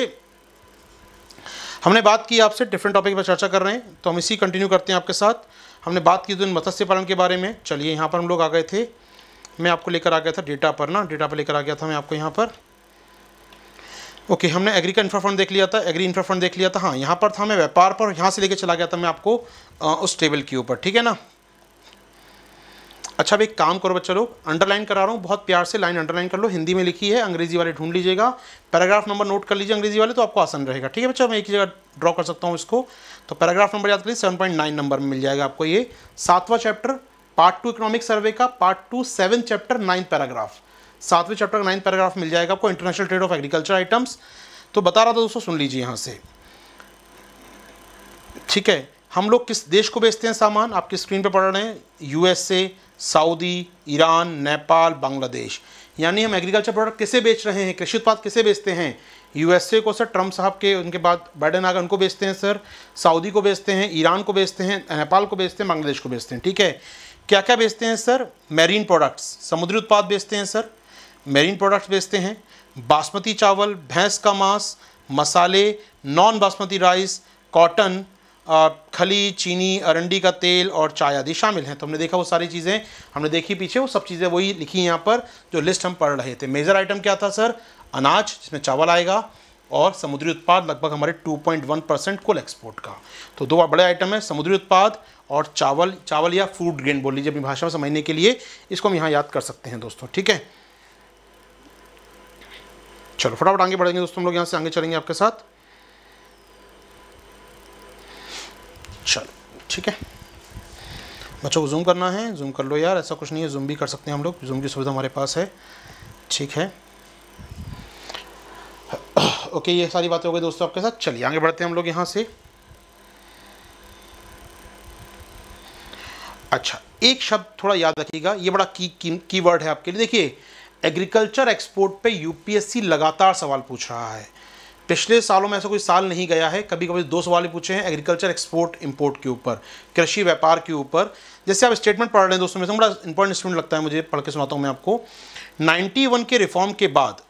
हमने बात की आपसे डिफरेंट टॉपिक पर चर्चा कर रहे हैं तो हम इसी कंटिन्यू करते हैं आपके साथ हमने बात की दिन तो मत्स्य पालन के बारे में चलिए यहाँ पर हम लोग आ गए थे मैं आपको लेकर आ गया था डेटा पर ना डेटा पर लेकर आ गया था मैं आपको यहाँ पर ओके okay, हमने एग्री का इंफ्रा फंड देख लिया था एग्री इंफ्रा फंड देख लिया था हाँ यहाँ पर था मैं व्यापार पर यहाँ से लेके चला गया था मैं आपको आ, उस टेबल के ऊपर ठीक है ना अच्छा भाई एक काम करो बच्चा लोग अंडरलाइन करा रहा हूँ बहुत प्यार से लाइन अंडरलाइन कर लो हिंदी में लिखी है अंग्रेजी वाले ढूंढ लीजिएगा पैराग्राफ नंबर नोट कर लीजिए अंग्रेजी वाले तो आपको आसान रहेगा ठीक है बच्चा मैं एक ही जगह ड्रॉ कर सकता हूँ इसको तो पैराग्राफ नंबर याद करिए सेवन पॉइंट नाइन नंबर में मिल जाएगा आपको ये सातवां chapter part two economic survey का part two seven chapter nine paragraph सातवें चैप्टर का नाइन पैराग्राफ मिल जाएगा आपको international trade of agriculture items तो बता रहा था दोस्तों सुन लीजिए यहाँ से ठीक है हम लोग किस देश को बेचते हैं सामान आपकी स्क्रीन पर पढ़ रहे हैं USA Saudi Iran Nepal Bangladesh यानी हम एग्रीकल्चर प्रोडक्ट किसे बेच रहे हैं कृषि उत्पाद किसे बेचते हैं यूएसए को सर ट्रंप साहब के उनके बाद बाइडन आगे उनको बेचते हैं सर सऊदी को बेचते हैं ईरान को बेचते हैं नेपाल को बेचते हैं बांग्लादेश को बेचते हैं ठीक है क्या क्या बेचते हैं सर मेरीन प्रोडक्ट्स समुद्री उत्पाद बेचते हैं सर मेरीन प्रोडक्ट्स बेचते हैं बासमती चावल भैंस का मांस मसाले नॉन बासमती राइस कॉटन खली चीनी अरंडी का तेल और चाय आदि शामिल हैं तो हमने देखा वो सारी चीज़ें हमने देखी पीछे वो सब चीज़ें वही लिखी यहाँ पर जो लिस्ट हम पढ़ रहे थे मेजर आइटम क्या था सर अनाज जिसमें चावल आएगा और समुद्री उत्पाद लगभग हमारे 2.1 परसेंट कुल एक्सपोर्ट का तो दो बड़े आइटम है समुद्री उत्पाद और चावल चावल या फूड ग्रेन बोल लीजिए अपनी भाषा में समझने के लिए इसको हम यहाँ याद कर सकते हैं दोस्तों ठीक है चलो फटाफट आगे बढ़ेंगे दोस्तों हम लोग यहाँ से आगे चलेंगे आपके साथ चलो ठीक है बच्चों को जूम करना है जूम कर लो यार ऐसा कुछ नहीं है जूम भी कर सकते हैं हम लोग जूम की सुविधा हमारे पास है ठीक है ओके ये सारी बातें हो गई दोस्तों आपके साथ चलिए आगे बढ़ते हैं हम लोग यहाँ से अच्छा एक शब्द थोड़ा याद रखिएगा ये बड़ा की की, की वर्ड है आपके लिए देखिए एग्रीकल्चर एक्सपोर्ट पे यूपीएससी लगातार सवाल पूछ रहा है पिछले सालों में ऐसा कोई साल नहीं गया है कभी कभी दो सवाल ही पूछे हैं एग्रीकल्चर एक्सपोर्ट इंपोर्ट के ऊपर कृषि व्यापार के ऊपर जैसे आप स्टेटमेंट पढ़ रहे हैं दोस्तों में बड़ा इंपॉर्टेंट स्टूडेंट लगता है मुझे पढ़ के सुनाता हूँ मैं आपको नाइन्टी के रिफॉर्म के बाद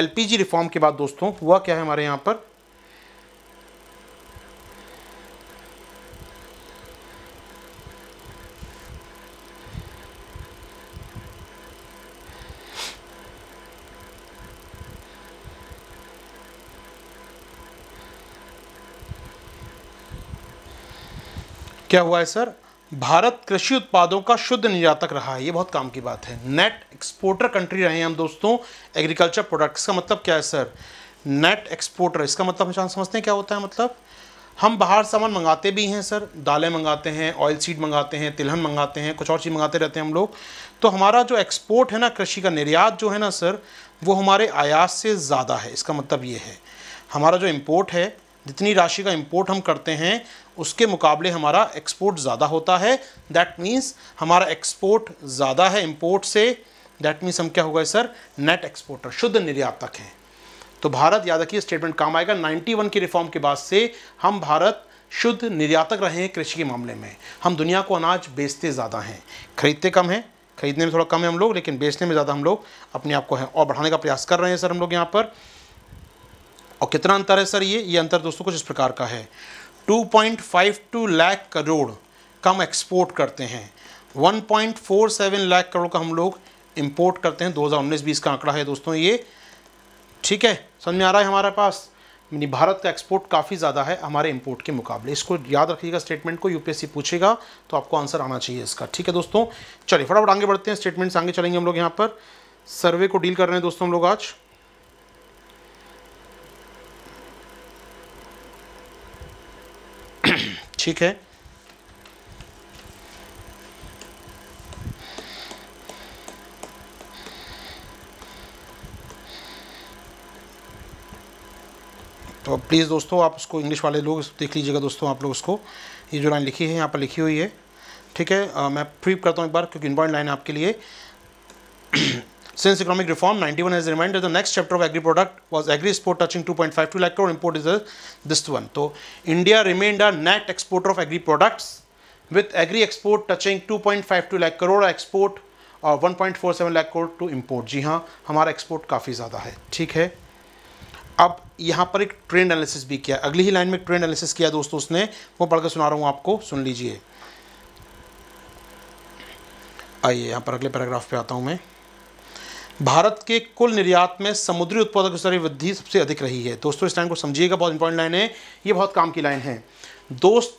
एल रिफॉर्म के बाद दोस्तों हुआ क्या है हमारे यहाँ पर क्या हुआ है सर भारत कृषि उत्पादों का शुद्ध निर्यातक रहा है ये बहुत काम की बात है नेट एक्सपोर्टर कंट्री रहे हैं हम दोस्तों एग्रीकल्चर प्रोडक्ट्स का मतलब क्या है सर नेट एक्सपोर्टर इसका मतलब हम समझते हैं क्या होता है मतलब हम बाहर सामान मंगाते भी हैं सर दालें मंगाते हैं ऑयल सीड मंगाते हैं तिलहन मंगाते हैं कुछ और चीज़ मंगाते रहते हैं हम लोग तो हमारा जो एक्सपोर्ट है ना कृषि का निर्यात जो है ना सर वो हमारे आयात से ज़्यादा है इसका मतलब ये है हमारा जो इम्पोर्ट है जितनी राशि का इम्पोर्ट हम करते हैं उसके मुकाबले हमारा एक्सपोर्ट ज़्यादा होता है दैट मीन्स हमारा एक्सपोर्ट ज़्यादा है इम्पोर्ट से दैट मीन्स हम क्या होगा सर नेट एक्सपोर्टर शुद्ध निर्यातक हैं तो भारत याद रखिए स्टेटमेंट काम आएगा 91 की रिफॉर्म के बाद से हम भारत शुद्ध निर्यातक रहे हैं कृषि के मामले में हम दुनिया को अनाज बेचते ज़्यादा हैं खरीदते कम हैं खरीदने में थोड़ा कम है हम लोग लेकिन बेचने में ज़्यादा हम लोग अपने आप को हैं और बढ़ाने का प्रयास कर रहे हैं सर हम लोग यहाँ पर और कितना अंतर है सर ये ये अंतर दोस्तों कुछ इस प्रकार का है 2.52 लाख करोड़ कम एक्सपोर्ट करते हैं 1.47 लाख करोड़ का हम लोग इम्पोर्ट करते हैं 2019 हज़ार का आंकड़ा है दोस्तों ये ठीक है समझ में आ रहा है हमारे पास भारत का एक्सपोर्ट काफ़ी ज़्यादा है हमारे इम्पोर्ट के मुकाबले इसको याद रखिएगा स्टेटमेंट को यूपीएससी पूछेगा तो आपको आंसर आना चाहिए इसका ठीक है दोस्तों चलिए फटाफट आगे बढ़ते हैं स्टेटमेंट्स आगे चलेंगे हम लोग यहाँ पर सर्वे को डील कर रहे हैं दोस्तों हम लोग आज ठीक है तो प्लीज़ दोस्तों आप उसको इंग्लिश वाले लोग देख लीजिएगा दोस्तों आप लोग उसको ये जो लाइन लिखी है यहाँ पर लिखी हुई है ठीक है आ, मैं फ्री करता हूँ एक बार क्योंकि इम्पॉर्टेंट लाइन है आपके लिए [CLEARS THROAT] Since economic reform, 91 has remained the next chapter of agri product was agri export touching 2.52 lakh crore, import is a, this one. So, India remained a net exporter of agri products with agri export touching 2.52 lakh crore export और 1.47 लाख करोड़ टू इम्पोर्ट जी हाँ हमारा एक्सपोर्ट काफ़ी ज़्यादा है ठीक है अब यहाँ पर एक ट्रेंड एनालिसिस भी किया अगली ही लाइन में ट्रेंड एनालिसिस किया दोस्तों उसने वो पढ़कर सुना रहा हूँ आपको सुन लीजिए आइए यहाँ पर अगले पैराग्राफ पे आता हूँ मैं भारत के कुल निर्यात में समुद्री उत्पादक स्तर वृद्धि सबसे अधिक रही है दोस्तों इस लाइन को समझिएगा बहुत इंपॉर्टेंट लाइन है ये बहुत काम की लाइन है दोस्त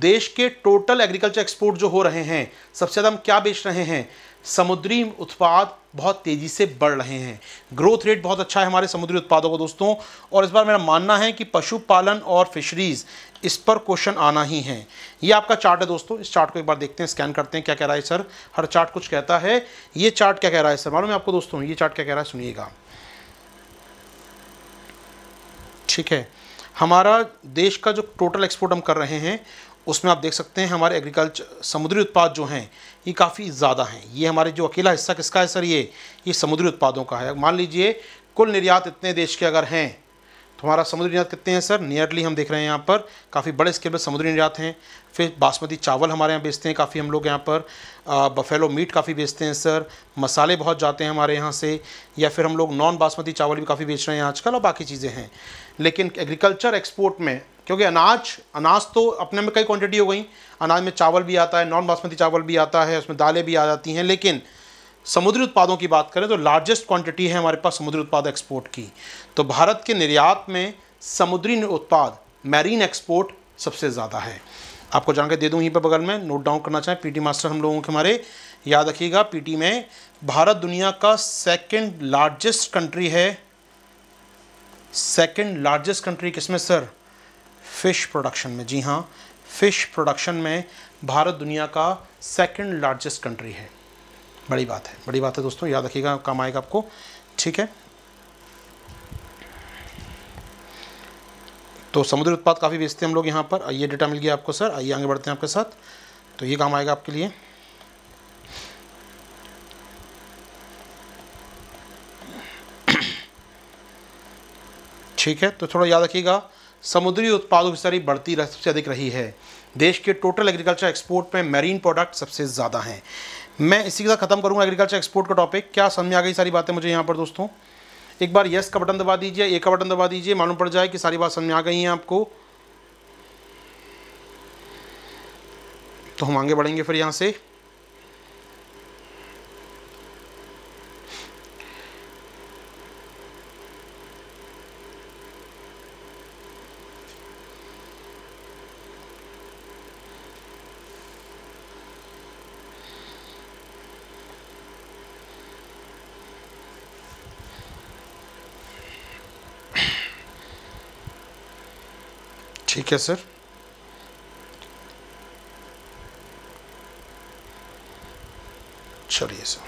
देश के टोटल एग्रीकल्चर एक्सपोर्ट जो हो रहे हैं सबसे ज़्यादा हम क्या बेच रहे हैं समुद्री उत्पाद बहुत तेज़ी से बढ़ रहे हैं ग्रोथ रेट बहुत अच्छा है हमारे समुद्री उत्पादों का दोस्तों और इस बार मेरा मानना है कि पशुपालन और फिशरीज़ इस पर क्वेश्चन आना ही है ये आपका चार्ट है दोस्तों इस चार्ट को एक बार देखते हैं स्कैन करते हैं क्या कह रहा है सर हर चार्ट कुछ कहता है ये चार्ट क्या कह रहा है सर मालूम है आपको दोस्तों ये चार्ट क्या कह रहा है सुनिएगा ठीक है हमारा देश का जो टोटल एक्सपोर्ट हम कर रहे हैं उसमें आप देख सकते हैं हमारे एग्रीकल्चर समुद्री उत्पाद जो हैं ये काफ़ी ज़्यादा हैं ये हमारे जो अकेला हिस्सा किसका है सर ये ये समुद्री उत्पादों का है मान लीजिए कुल निर्यात इतने देश के अगर हैं तो हमारा समुद्री निर्यात कितने हैं सर नियरली हम देख रहे हैं यहाँ पर काफ़ी बड़े स्केल पर समुद्री निर्यात हैं फिर बासमती चावल हमारे यहाँ बेचते हैं काफ़ी हम लोग यहाँ पर बफेलो मीट काफ़ी बेचते हैं सर मसाले बहुत जाते हैं हमारे यहाँ से या फिर हम लोग नॉन बासमती चावल भी काफ़ी बेच रहे हैं आजकल और बाकी चीज़ें हैं लेकिन एग्रीकल्चर एक्सपोर्ट में क्योंकि अनाज अनाज तो अपने में कई क्वान्टिटी हो गई अनाज में चावल भी आता है नॉन बासमती चावल भी आता है उसमें दालें भी आ जाती हैं लेकिन समुद्री उत्पादों की बात करें तो लार्जेस्ट क्वांटिटी है हमारे पास समुद्री उत्पाद एक्सपोर्ट की तो भारत के निर्यात में समुद्री उत्पाद मैरीन एक्सपोर्ट सबसे ज़्यादा है आपको जानकारी दे दूँ यहीं पर बगल में नोट डाउन करना चाहें पीटी मास्टर हम लोगों के हमारे याद रखिएगा पीटी में भारत दुनिया का सेकंड लार्जेस्ट कंट्री है सेकंड लार्जेस्ट कंट्री किसमें सर फ़िश प्रोडक्शन में जी हाँ फ़िश प्रोडक्शन में भारत दुनिया का सेकंड लार्जेस्ट कंट्री है बड़ी बात है बड़ी बात है दोस्तों याद रखिएगा काम आएगा आपको ठीक है तो समुद्र उत्पाद काफ़ी बेचते हैं हम लोग यहाँ पर ये डेटा मिल गया आपको सर आइए आगे बढ़ते हैं आपके साथ तो ये काम आएगा आपके लिए ठीक है तो थोड़ा याद रखिएगा समुद्री उत्पादों की सारी बढ़ती सबसे अधिक रही है देश के टोटल एग्रीकल्चर एक्सपोर्ट में मैरीन प्रोडक्ट सबसे ज़्यादा हैं मैं इसी के साथ खत्म करूंगा एग्रीकल्चर एक्सपोर्ट का टॉपिक क्या समझ में आ गई सारी बातें मुझे यहाँ पर दोस्तों एक बार यस का बटन दबा दीजिए ए का बटन दबा दीजिए मालूम पड़ जाए कि सारी बात समझ में आ गई हैं आपको तो हम आगे बढ़ेंगे फिर यहाँ से ठीक है सर चलिए सर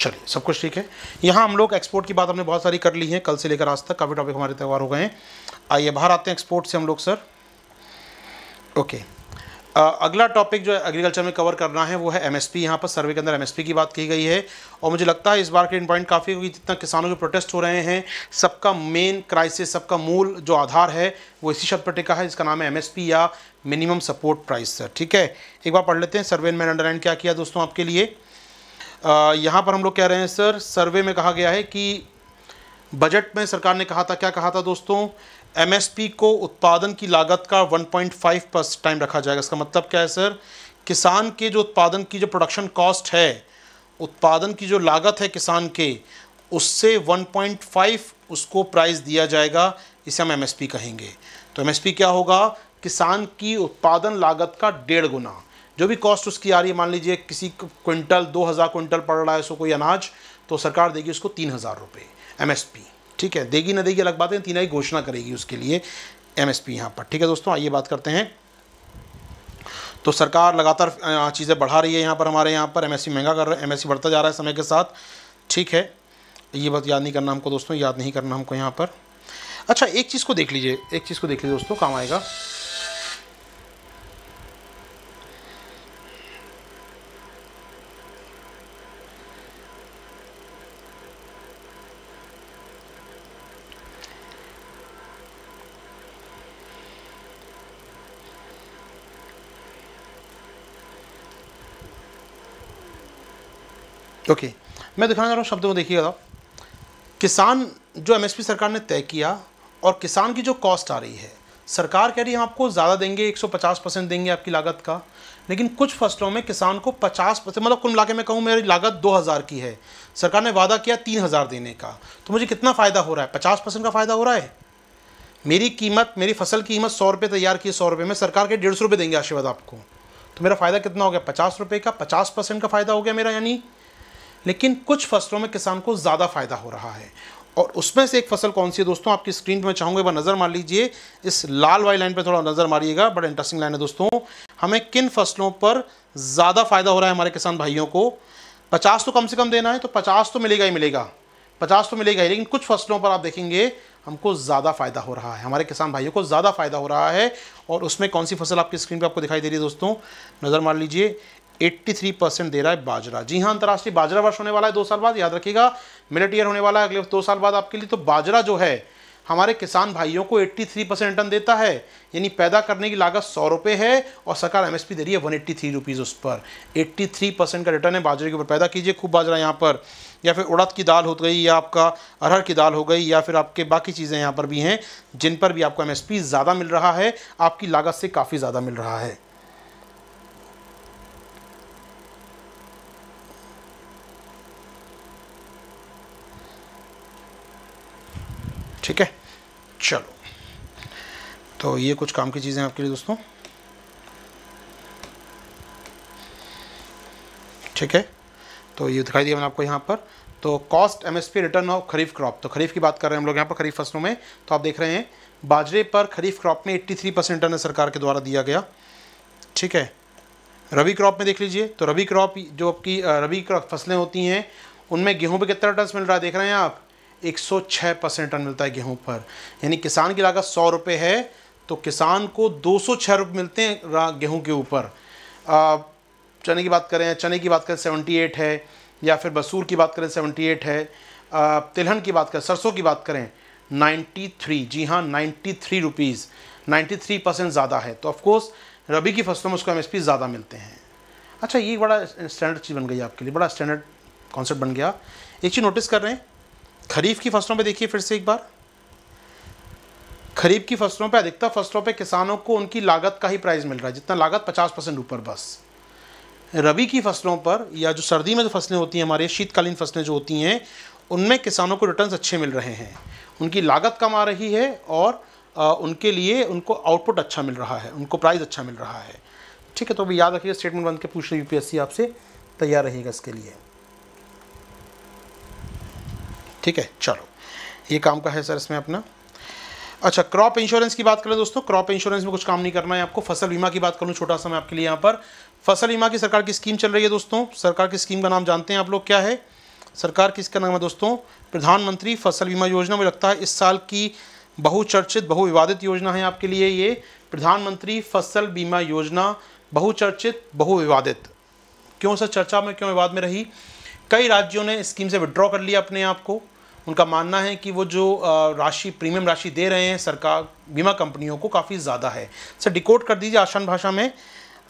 चलिए सब कुछ ठीक है यहाँ हम लोग एक्सपोर्ट की बात हमने बहुत सारी कर ली है कल से लेकर आज तक काफ़ी टॉपिक हमारे त्यौहार हो गए हैं आइए बाहर आते हैं एक्सपोर्ट से हम लोग सर ओके अगला टॉपिक जो एग्रीकल्चर में कवर करना है वो है एमएसपी यहाँ पर सर्वे के अंदर एमएसपी की बात की गई है और मुझे लगता है इस बार के इन पॉइंट काफ़ी होगी जितना किसानों के प्रोटेस्ट हो रहे हैं सबका मेन क्राइसिस सबका मूल जो आधार है वो इसी शब्द पर टिका है जिसका नाम है एमएसपी या मिनिमम सपोर्ट प्राइस ठीक है एक बार पढ़ लेते हैं सर्वे में अंडरलाइन क्या किया दोस्तों आपके लिए यहाँ पर हम लोग कह रहे हैं सर सर्वे में कहा गया है कि बजट में सरकार ने कहा था क्या कहा था दोस्तों एमएसपी को उत्पादन की लागत का 1.5 पॉइंट टाइम रखा जाएगा इसका मतलब क्या है सर किसान के जो उत्पादन की जो प्रोडक्शन कॉस्ट है उत्पादन की जो लागत है किसान के उससे 1.5 उसको प्राइस दिया जाएगा इसे हम एमएसपी कहेंगे तो एमएसपी क्या होगा किसान की उत्पादन लागत का डेढ़ गुना जो भी कॉस्ट उसकी आ रही है मान लीजिए किसी क्विंटल हज़ार क्विंटल पड़ रहा है उसको कोई अनाज तो सरकार देगी उसको तीन हज़ार रुपये एम ठीक है देगी ना देगी अलग बात है तीन आई घोषणा करेगी उसके लिए एम एस पी यहाँ पर ठीक है दोस्तों आइए बात करते हैं तो सरकार लगातार चीज़ें बढ़ा रही है यहाँ पर हमारे यहाँ पर एमएससी महंगा कर रहा है एमएससी बढ़ता जा रहा है समय के साथ ठीक है ये बात याद नहीं करना हमको दोस्तों याद नहीं करना हमको यहाँ पर अच्छा एक चीज़ को देख लीजिए एक चीज़ को देख लीजिए दोस्तों काम आएगा ओके मैं दिखाने जा रहा हूँ शब्दों में देखिएगा तो। किसान जो एमएसपी सरकार ने तय किया और किसान की जो कॉस्ट आ रही है सरकार कह रही है हम आपको ज़्यादा देंगे 150 परसेंट देंगे आपकी लागत का लेकिन कुछ फसलों में किसान को 50 परसेंट मतलब कुल मिला मैं कहूँ मेरी लागत 2000 की है सरकार ने वादा किया 3000 देने का तो मुझे कितना फ़ायदा हो रहा है 50 परसेंट का फ़ायदा हो रहा है मेरी कीमत मेरी फसल की कीमत सौ रुपये तैयार की सौ रुपये में सरकार के डेढ़ सौ रुपये देंगे आशीर्वाद आपको तो मेरा फ़ायदा कितना हो गया पचास रुपये का पचास परसेंट का फ़ायदा हो गया मेरा यानी लेकिन कुछ फसलों में किसान को ज़्यादा फ़ायदा हो रहा है और उसमें से एक फसल कौन सी है दोस्तों आपकी स्क्रीन पर मैं चाहूँगा एक बार नज़र मार लीजिए इस लाल वाई लाइन पर थोड़ा नज़र मारिएगा बड़ा इंटरेस्टिंग लाइन है दोस्तों हमें किन फसलों पर ज़्यादा फ़ायदा हो रहा है हमारे किसान भाइयों को पचास तो कम से कम देना है तो पचास तो मिलेगा ही मिलेगा पचास तो मिलेगा ही लेकिन कुछ फसलों पर आप देखेंगे हमको ज़्यादा फ़ायदा हो रहा है हमारे किसान भाइयों को ज़्यादा फ़ायदा हो रहा है और उसमें कौन सी फसल आपकी स्क्रीन पर आपको दिखाई दे रही है दोस्तों नज़र मार लीजिए 83 परसेंट दे रहा है बाजरा जी हाँ अंतर्राष्ट्रीय बाजरा वर्ष होने वाला है दो साल बाद याद रखिएगा मिलेट ईयर होने वाला है अगले दो साल बाद आपके लिए तो बाजरा जो है हमारे किसान भाइयों को 83 परसेंट रिटर्न देता है यानी पैदा करने की लागत सौ रुपये है और सरकार एमएसपी दे रही है वन एट्टी उस पर 83 परसेंट का रिटर्न है बाजरे के ऊपर पैदा कीजिए खूब बाजरा यहाँ पर या फिर उड़द की दाल हो गई या आपका अरहर की दाल हो गई या फिर आपके बाकी चीज़ें यहाँ पर भी हैं जिन पर भी आपको एम ज़्यादा मिल रहा है आपकी लागत से काफ़ी ज़्यादा मिल रहा है ठीक है चलो तो ये कुछ काम की चीज़ें आपके लिए दोस्तों ठीक है तो ये दिखाई दिया मैंने आपको यहाँ पर तो cost MSP return of kharif crop तो खरीफ की बात कर रहे हैं हम लोग यहाँ पर खरीफ फसलों में तो आप देख रहे हैं बाजरे पर खरीफ क्रॉप में 83 परसेंट रिटर्न सरकार के द्वारा दिया गया ठीक है रबी क्रॉप में देख लीजिए तो रबी क्रॉप जो आपकी रबी क्रॉप फसलें होती हैं उनमें गेहूँ पर कितना रिटर्न मिल रहा है देख रहे हैं आप 106 परसेंट टन मिलता है गेहूं पर यानी किसान की लागत सौ रुपये है तो किसान को दो सौ छः रुपये मिलते हैं गेहूं के ऊपर चने की बात करें चने की बात करें सेवेंटी एट है या फिर बसूर की बात करें सेवेंटी एट है तिलहन की बात करें सरसों की बात करें नाइन्टी थ्री जी हाँ ninety three rupees ninety three percent ज़्यादा है तो ऑफकोर्स रबी की फसलों में उसको एम ज़्यादा मिलते हैं अच्छा ये बड़ा स्टैंडर्ड चीज़ बन गई आपके लिए बड़ा स्टैंडर्ड कॉन्सेप्ट बन गया एक चीज़ नोटिस कर रहे हैं खरीफ की फसलों पर देखिए फिर से एक बार खरीफ की फसलों पर अधिकतर फसलों पर किसानों को उनकी लागत का ही प्राइस मिल रहा है जितना लागत पचास परसेंट ऊपर बस रबी की फसलों पर या जो सर्दी में जो फसलें होती हैं हमारे शीतकालीन फसलें जो होती हैं उनमें किसानों को रिटर्न अच्छे मिल रहे हैं उनकी लागत कम आ रही है और आ, उनके लिए उनको आउटपुट अच्छा मिल रहा है उनको प्राइस अच्छा मिल रहा है ठीक है तो अभी याद रखिएगा स्टेटमेंट बन के पूछ रहे यूपीएससी आपसे तैयार रहेगा इसके लिए ठीक है चलो ये काम का है सर इसमें अपना अच्छा क्रॉप इंश्योरेंस की बात करें दोस्तों क्रॉप इंश्योरेंस में कुछ काम नहीं करना है आपको फसल बीमा की बात करूँ छोटा सा मैं आपके लिए यहाँ पर फसल बीमा की सरकार की स्कीम चल रही है दोस्तों सरकार की स्कीम का नाम जानते हैं आप लोग क्या है सरकार किसका नाम है दोस्तों प्रधानमंत्री फसल बीमा योजना मुझे लगता है इस साल की बहुचर्चित बहुविवादित योजना है आपके लिए ये प्रधानमंत्री फसल बीमा योजना बहुचर्चित बहुविवादित क्यों सर चर्चा में क्यों विवाद में रही कई राज्यों ने स्कीम से विड्रॉ कर लिया अपने आप को उनका मानना है कि वो जो राशि प्रीमियम राशि दे रहे हैं सरकार बीमा कंपनियों को काफ़ी ज़्यादा है सर डिकोड कर दीजिए आसान भाषा में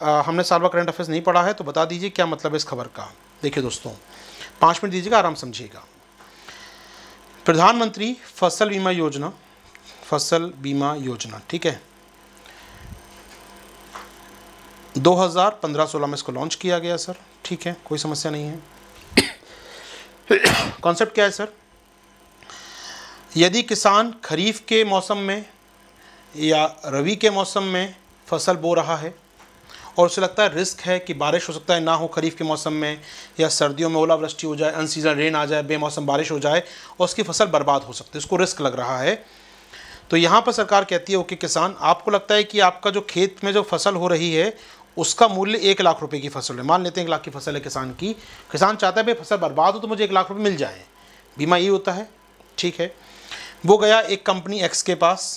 आ, हमने भर करंट अफेयर्स नहीं पढ़ा है तो बता दीजिए क्या मतलब है इस खबर का देखिए दोस्तों पाँच मिनट दीजिएगा आराम समझिएगा प्रधानमंत्री फसल बीमा योजना फसल बीमा योजना ठीक है 2015-16 में इसको लॉन्च किया गया सर ठीक है कोई समस्या नहीं है कॉन्सेप्ट [COUGHS] क्या है सर यदि किसान खरीफ के मौसम में या रवि के मौसम में फसल बो रहा है और उसे लगता है रिस्क है कि बारिश हो सकता है ना हो खरीफ के मौसम में या सर्दियों में ओलावृष्टि हो जाए अनसीजन रेन आ जाए बेमौसम बारिश हो जाए और उसकी फसल बर्बाद हो सकती है उसको रिस्क लग रहा है तो यहाँ पर सरकार कहती है ओके किसान आपको लगता है कि आपका जो खेत में जो फसल हो रही है उसका मूल्य एक लाख रुपए की फसल है मान लेते हैं एक लाख की फसल है किसान की किसान चाहता है भाई फसल बर्बाद हो तो मुझे एक लाख रुपये मिल जाए बीमा ये होता है ठीक है वो गया एक कंपनी एक्स के पास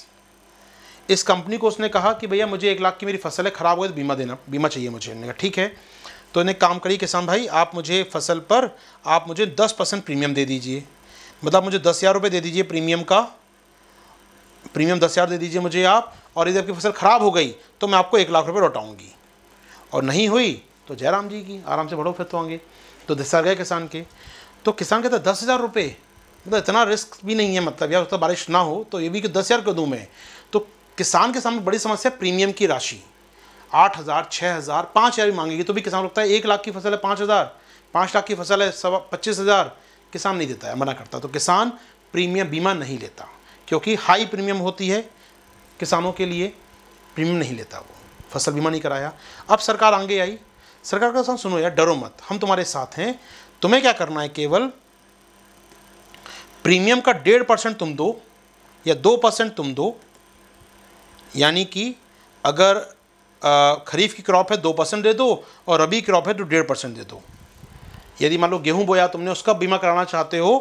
इस कंपनी को उसने कहा कि भैया मुझे एक लाख की मेरी फसल है ख़राब हो तो बीमा देना बीमा चाहिए मुझे कहा ठीक है तो इन्हें काम करिए किसान भाई आप मुझे फसल पर आप मुझे दस परसेंट प्रीमियम दे दीजिए मतलब मुझे दस हज़ार रुपये दे दीजिए प्रीमियम का प्रीमियम दस हज़ार दे दीजिए मुझे आप और यदि आपकी फसल ख़राब हो गई तो मैं आपको एक लाख रुपये लौटाऊँगी और नहीं हुई तो जयराम जी की आराम से बढ़ो फिर तो आगे तो धिस्सा गए किसान के तो किसान कहता दस हज़ार रुपये मतलब इतना रिस्क भी नहीं है मतलब यार तो बारिश ना हो तो ये भी कि दस हज़ार क्यों दूँ मैं तो किसान के सामने बड़ी समस्या प्रीमियम की राशि आठ हज़ार छः हज़ार पाँच हज़ार भी मांगेगी तो भी किसान लगता है एक लाख की फसल है पाँच हज़ार पाँच लाख की फसल है सवा पच्चीस हज़ार किसान नहीं देता है मना करता तो किसान प्रीमियम बीमा नहीं लेता क्योंकि हाई प्रीमियम होती है किसानों के लिए प्रीमियम नहीं लेता वो फसल बीमा नहीं कराया अब सरकार आगे आई सरकार का सुनो यार डरो मत हम तुम्हारे साथ हैं तुम्हें क्या करना है केवल प्रीमियम का डेढ़ परसेंट तुम दो या दो परसेंट तुम दो यानी कि अगर खरीफ की क्रॉप है दो परसेंट दे दो और रबी क्रॉप है तो डेढ़ परसेंट दे दो यदि मान लो गेहूँ बोया तुमने उसका बीमा कराना चाहते हो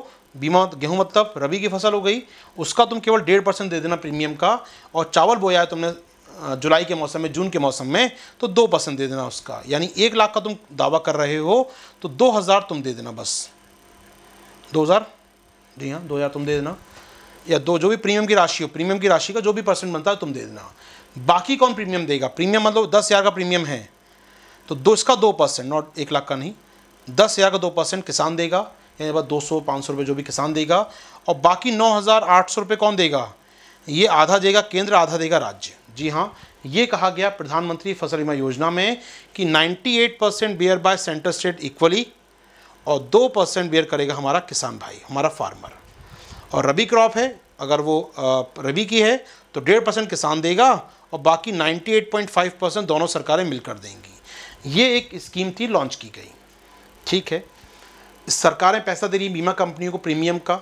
बीमा गेहूँ मतलब रबी की फसल हो गई उसका तुम केवल डेढ़ परसेंट दे देना प्रीमियम का और चावल बोया है तुमने जुलाई के मौसम में जून के मौसम में तो दो परसेंट दे देना उसका यानी एक लाख का तुम दावा कर रहे हो तो दो हज़ार तुम दे देना बस दो हज़ार जी हाँ दो हज़ार तुम दे देना या दो जो भी प्रीमियम की राशि हो प्रीमियम की राशि का जो भी परसेंट बनता है तुम दे देना बाकी कौन प्रीमियम देगा प्रीमियम मतलब दस हज़ार का प्रीमियम है तो दो इसका दो परसेंट नॉट एक लाख का नहीं दस हज़ार का दो परसेंट किसान देगा यानी बस दो सौ पाँच सौ रुपये जो भी किसान देगा और बाकी नौ हज़ार आठ सौ रुपये कौन देगा ये आधा देगा केंद्र आधा देगा राज्य जी हाँ ये कहा गया प्रधानमंत्री फसल बीमा योजना में कि 98 percent bear by centre state equally और दो परसेंट बियर करेगा हमारा किसान भाई हमारा फार्मर और रबी क्रॉप है अगर वो रबी की है तो डेढ़ परसेंट किसान देगा और बाकी 98.5 परसेंट दोनों सरकारें मिलकर देंगी ये एक स्कीम थी लॉन्च की गई ठीक है सरकारें पैसा दे रही बीमा कंपनियों को प्रीमियम का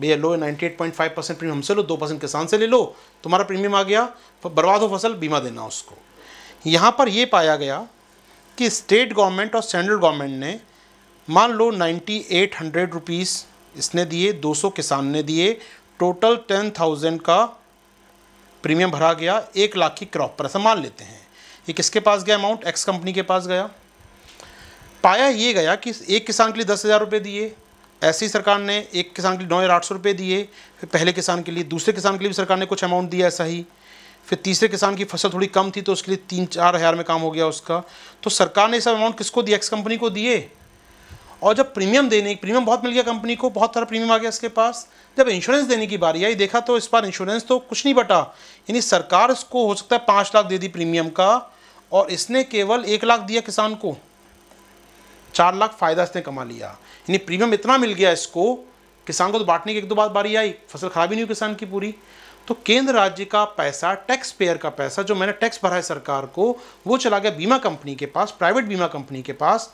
भैया लो eight point five percent premium हमसे लो दो परसेंट किसान से ले लो तुम्हारा प्रीमियम आ गया बर्बाद हो फसल बीमा देना उसको यहाँ पर ये पाया गया कि स्टेट गवर्नमेंट और सेंट्रल गवर्नमेंट ने मान लो नाइन्टी एट हंड्रेड रुपीज़ इसने दिए दो सौ किसान ने दिए टोटल टेन थाउजेंड का प्रीमियम भरा गया एक लाख की क्रॉप पर ऐसा मान लेते हैं ये किसके पास गया अमाउंट एक्स कंपनी के पास गया पाया ये गया कि एक किसान के लिए दस हज़ार रुपये दिए ऐसी सरकार ने एक किसान के लिए नौ हज़ार आठ सौ रुपये दिए फिर पहले किसान के लिए दूसरे किसान के लिए भी सरकार ने कुछ अमाउंट दिया ऐसा ही फिर तीसरे किसान की फसल थोड़ी कम थी तो उसके लिए तीन चार हज़ार में काम हो गया उसका तो सरकार ने सब अमाउंट किसको दिया एक्स कंपनी को दिए और जब प्रीमियम देने प्रीमियम बहुत मिल गया कंपनी को बहुत सारा प्रीमियम आ गया इसके पास जब इंश्योरेंस देने की बारी आई देखा तो इस बार इंश्योरेंस तो कुछ नहीं बटा यानी सरकार इसको हो सकता है पाँच लाख दे दी प्रीमियम का और इसने केवल एक लाख दिया किसान को चार लाख फ़ायदा इसने कमा लिया यानी प्रीमियम इतना मिल गया इसको किसान को तो बांटने की एक दो बार बारी आई फसल खराब ही नहीं हुई किसान की पूरी तो केंद्र राज्य का पैसा टैक्स पेयर का पैसा जो मैंने टैक्स भरा है सरकार को वो चला गया बीमा कंपनी के पास प्राइवेट बीमा कंपनी के पास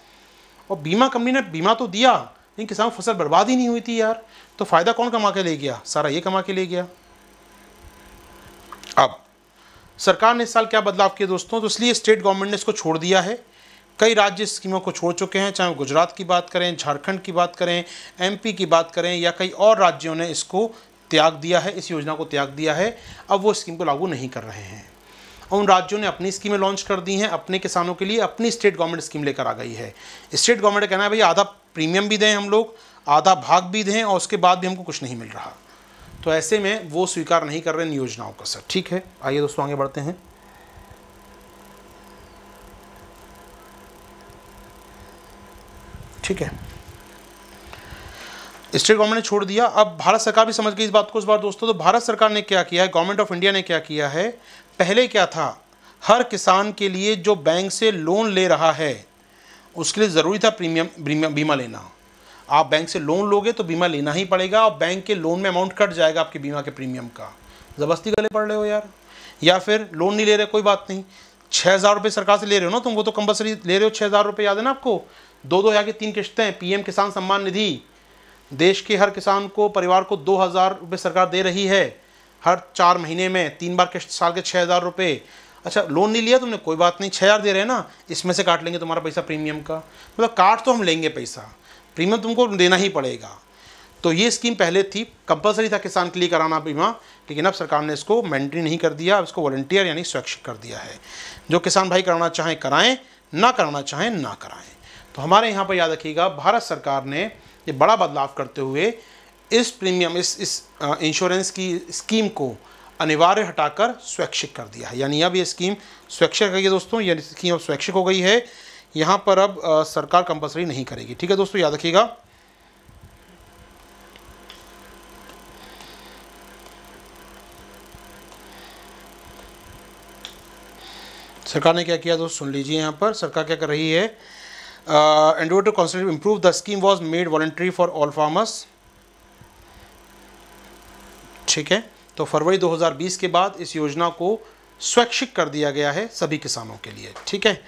और बीमा कंपनी ने बीमा तो दिया लेकिन किसान को फसल बर्बाद ही नहीं हुई थी यार तो फ़ायदा कौन कमा के ले गया सारा ये कमा के ले गया अब सरकार ने इस साल क्या बदलाव किए दोस्तों तो इसलिए स्टेट गवर्नमेंट ने इसको छोड़ दिया है कई राज्य स्कीमों को छोड़ चुके हैं चाहे गुजरात की बात करें झारखंड की बात करें एमपी की बात करें या कई और राज्यों ने इसको त्याग दिया है इस योजना को त्याग दिया है अब वो स्कीम को लागू नहीं कर रहे हैं उन राज्यों ने अपनी स्कीमें लॉन्च कर दी हैं अपने किसानों के लिए अपनी स्टेट गवर्नमेंट स्कीम लेकर आ गई है स्टेट गवर्नमेंट कहना है भाई आधा प्रीमियम भी दें हम लोग आधा भाग भी दें और उसके बाद भी हमको कुछ नहीं मिल रहा तो ऐसे में वो स्वीकार नहीं कर रहे इन योजनाओं का सर ठीक है आइए दोस्तों आगे बढ़ते हैं ठीक है स्टेट गवर्नमेंट ने छोड़ दिया अब भारत सरकार भी समझ गई इस बात को इस बार दोस्तों तो भारत सरकार ने क्या किया है गवर्नमेंट ऑफ इंडिया ने क्या किया है पहले क्या था हर किसान के लिए जो बैंक से लोन ले रहा है उसके लिए ज़रूरी था प्रीमियम बीमा लेना आप बैंक से लोन लोगे तो बीमा लेना ही पड़ेगा और बैंक के लोन में अमाउंट कट जाएगा आपके बीमा के प्रीमियम का ज़बरस्ती गले पड़ रहे हो यार या फिर लोन नहीं ले रहे कोई बात नहीं छः हज़ार रुपये सरकार से ले रहे हो ना तुम तो वो तो कंपलसरी ले रहे हो छः हज़ार रुपये याद है ना आपको दो दो हजार की तीन किश्तें पीएम किसान सम्मान निधि देश के हर किसान को परिवार को दो हज़ार रुपये सरकार दे रही है हर चार महीने में तीन बार किस्त साल के छः हज़ार रुपये अच्छा लोन नहीं लिया तुमने कोई बात नहीं छः हज़ार दे रहे हैं ना इसमें से काट लेंगे तुम्हारा पैसा प्रीमियम का मतलब काट तो हम लेंगे पैसा प्रीमियम तुमको देना ही पड़ेगा तो ये स्कीम पहले थी कंपलसरी था किसान के लिए कराना बीमा लेकिन अब सरकार ने इसको मैंट्री नहीं कर दिया अब इसको वॉल्टियर यानी स्वैच्छिक कर दिया है जो किसान भाई कराना चाहें कराएं ना कराना चाहें ना कराएं तो हमारे यहाँ पर याद रखिएगा भारत सरकार ने ये बड़ा बदलाव करते हुए इस प्रीमियम इस इस इंश्योरेंस की स्कीम को अनिवार्य हटाकर स्वैच्छिक कर दिया है यानी अब ये स्कीम स्वैच्छिक गई है दोस्तों यानी स्कीम अब स्वैच्छिक हो गई है यहाँ पर अब सरकार कंपलसरी नहीं करेगी ठीक है दोस्तों याद रखिएगा सरकार ने क्या किया दोस्त सुन लीजिए यहाँ पर सरकार क्या कर रही है uh, endeavor to constantly improve the scheme was made voluntary for all farmers ठीक है तो फरवरी 2020 के बाद इस योजना को स्वैच्छिक कर दिया गया है सभी किसानों के लिए ठीक है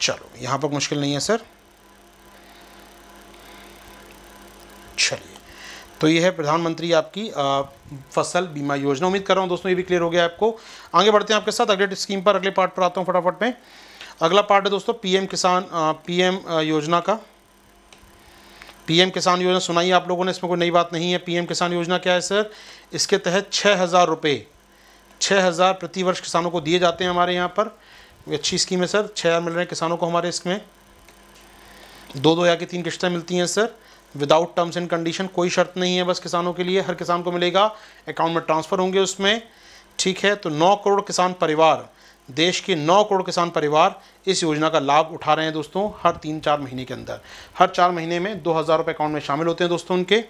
चलो यहां पर मुश्किल नहीं है सर चलिए तो यह है प्रधानमंत्री आपकी आ, फसल बीमा योजना उम्मीद कर रहा हूं दोस्तों ये भी क्लियर हो गया आपको आगे बढ़ते हैं आपके साथ अगले स्कीम पर अगले पार्ट पर आता हूं फटाफट में अगला पार्ट है दोस्तों पीएम किसान पीएम योजना का पीएम किसान योजना सुनाई आप लोगों ने इसमें कोई नई बात नहीं है पीएम किसान योजना क्या है सर इसके तहत छः हज़ार रुपये छः हज़ार प्रतिवर्ष किसानों को दिए जाते हैं हमारे यहाँ पर अच्छी स्कीम है सर छः हज़ार मिल रहे हैं किसानों को हमारे इसमें दो दो या की तीन किस्तें मिलती हैं sir without terms and condition कोई शर्त नहीं है बस किसानों के लिए हर किसान को मिलेगा अकाउंट में ट्रांसफ़र होंगे उसमें ठीक है तो नौ करोड़ किसान परिवार देश के 9 करोड़ किसान परिवार इस योजना का लाभ उठा रहे हैं दोस्तों हर तीन चार महीने के अंदर हर चार महीने में दो हज़ार रुपये अकाउंट में शामिल होते हैं दोस्तों उनके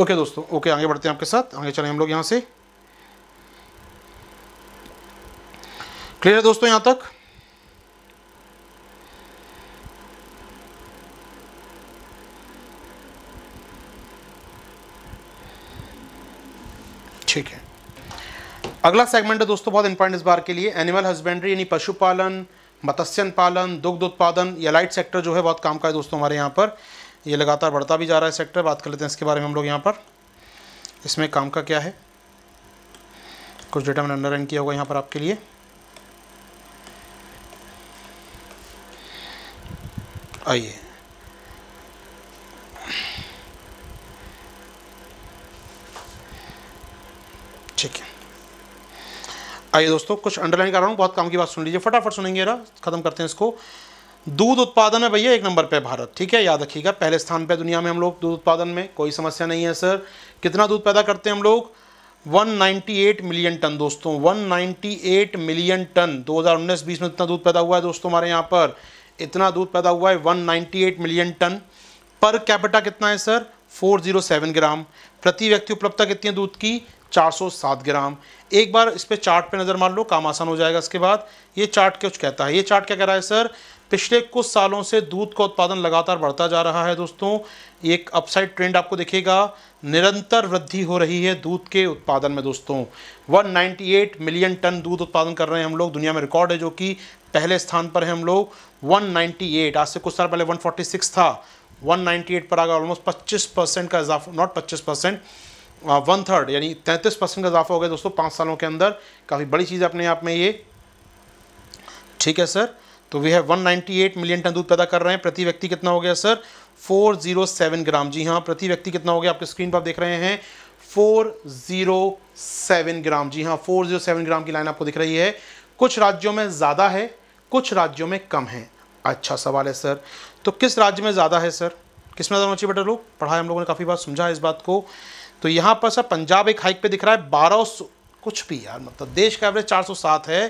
ओके दोस्तों ओके आगे बढ़ते हैं आपके साथ आगे चलें हम लोग यहाँ से क्लियर है दोस्तों यहाँ तक ठीक है अगला सेगमेंट है दोस्तों बहुत इंपॉर्टेंट इस बार के लिए एनिमल हस्बेंड्री यानी पशुपालन मत्स्य पालन दुग्ध उत्पादन या लाइट सेक्टर जो है बहुत काम का है दोस्तों हमारे यहाँ पर ये लगातार बढ़ता भी जा रहा है सेक्टर बात कर लेते हैं इसके बारे में हम लोग यहाँ पर इसमें काम का क्या है कुछ डेटा मैंने अंडर किया होगा यहाँ पर आपके लिए आइए ठीक है आइए दोस्तों कुछ अंडरलाइन कर रहा हूँ बहुत काम की बात सुन लीजिए फटाफट सुनेंगे ना ख़त्म करते हैं इसको दूध उत्पादन है भैया एक नंबर पे भारत ठीक है याद रखिएगा पहले स्थान पे दुनिया में हम लोग दूध उत्पादन में कोई समस्या नहीं है सर कितना दूध पैदा करते हैं हम लोग 198 मिलियन टन दोस्तों 198 मिलियन टन 2019-20 में इतना दूध पैदा हुआ है दोस्तों हमारे यहाँ पर इतना दूध पैदा हुआ है 198 मिलियन टन पर कैपिटा कितना है सर फोर ग्राम प्रति व्यक्ति उपलब्धता कितनी है दूध की 407 ग्राम एक बार इस पर चार्ट पे नज़र मार लो काम आसान हो जाएगा इसके बाद ये चार्ट कुछ कहता है ये चार्ट क्या कह रहा है सर पिछले कुछ सालों से दूध का उत्पादन लगातार बढ़ता जा रहा है दोस्तों एक अपसाइड ट्रेंड आपको देखेगा निरंतर वृद्धि हो रही है दूध के उत्पादन में दोस्तों 198 मिलियन टन दूध उत्पादन कर रहे हैं हम लोग दुनिया में रिकॉर्ड है जो कि पहले स्थान पर है हम लोग 198 आज से कुछ साल पहले 146 था 198 पर आ गया ऑलमोस्ट 25 परसेंट का इजाफा नॉट 25 परसेंट वन थर्ड यानी तैंतीस परसेंट का इजाफा हो गया दोस्तों पाँच सालों के अंदर काफ़ी बड़ी चीज़ अपने आप में ये ठीक है सर तो वी हैव 198 मिलियन टन दूध पैदा कर रहे हैं प्रति व्यक्ति कितना हो गया सर 407 ग्राम जी हाँ प्रति व्यक्ति कितना हो गया आपके स्क्रीन पर आप देख रहे हैं 407 ग्राम जी हाँ 407 ग्राम की लाइन आपको दिख रही है कुछ राज्यों में ज़्यादा है कुछ राज्यों में कम है अच्छा सवाल है सर तो किस राज्य में ज़्यादा है सर किस में ज़्यादा होना बेटा लोग पढ़ाए हम लोगों ने काफ़ी बार समझा इस बात को तो यहाँ पर सर पंजाब एक हाइक पे दिख रहा है बारह कुछ भी यार मतलब देश का एवरेज चार है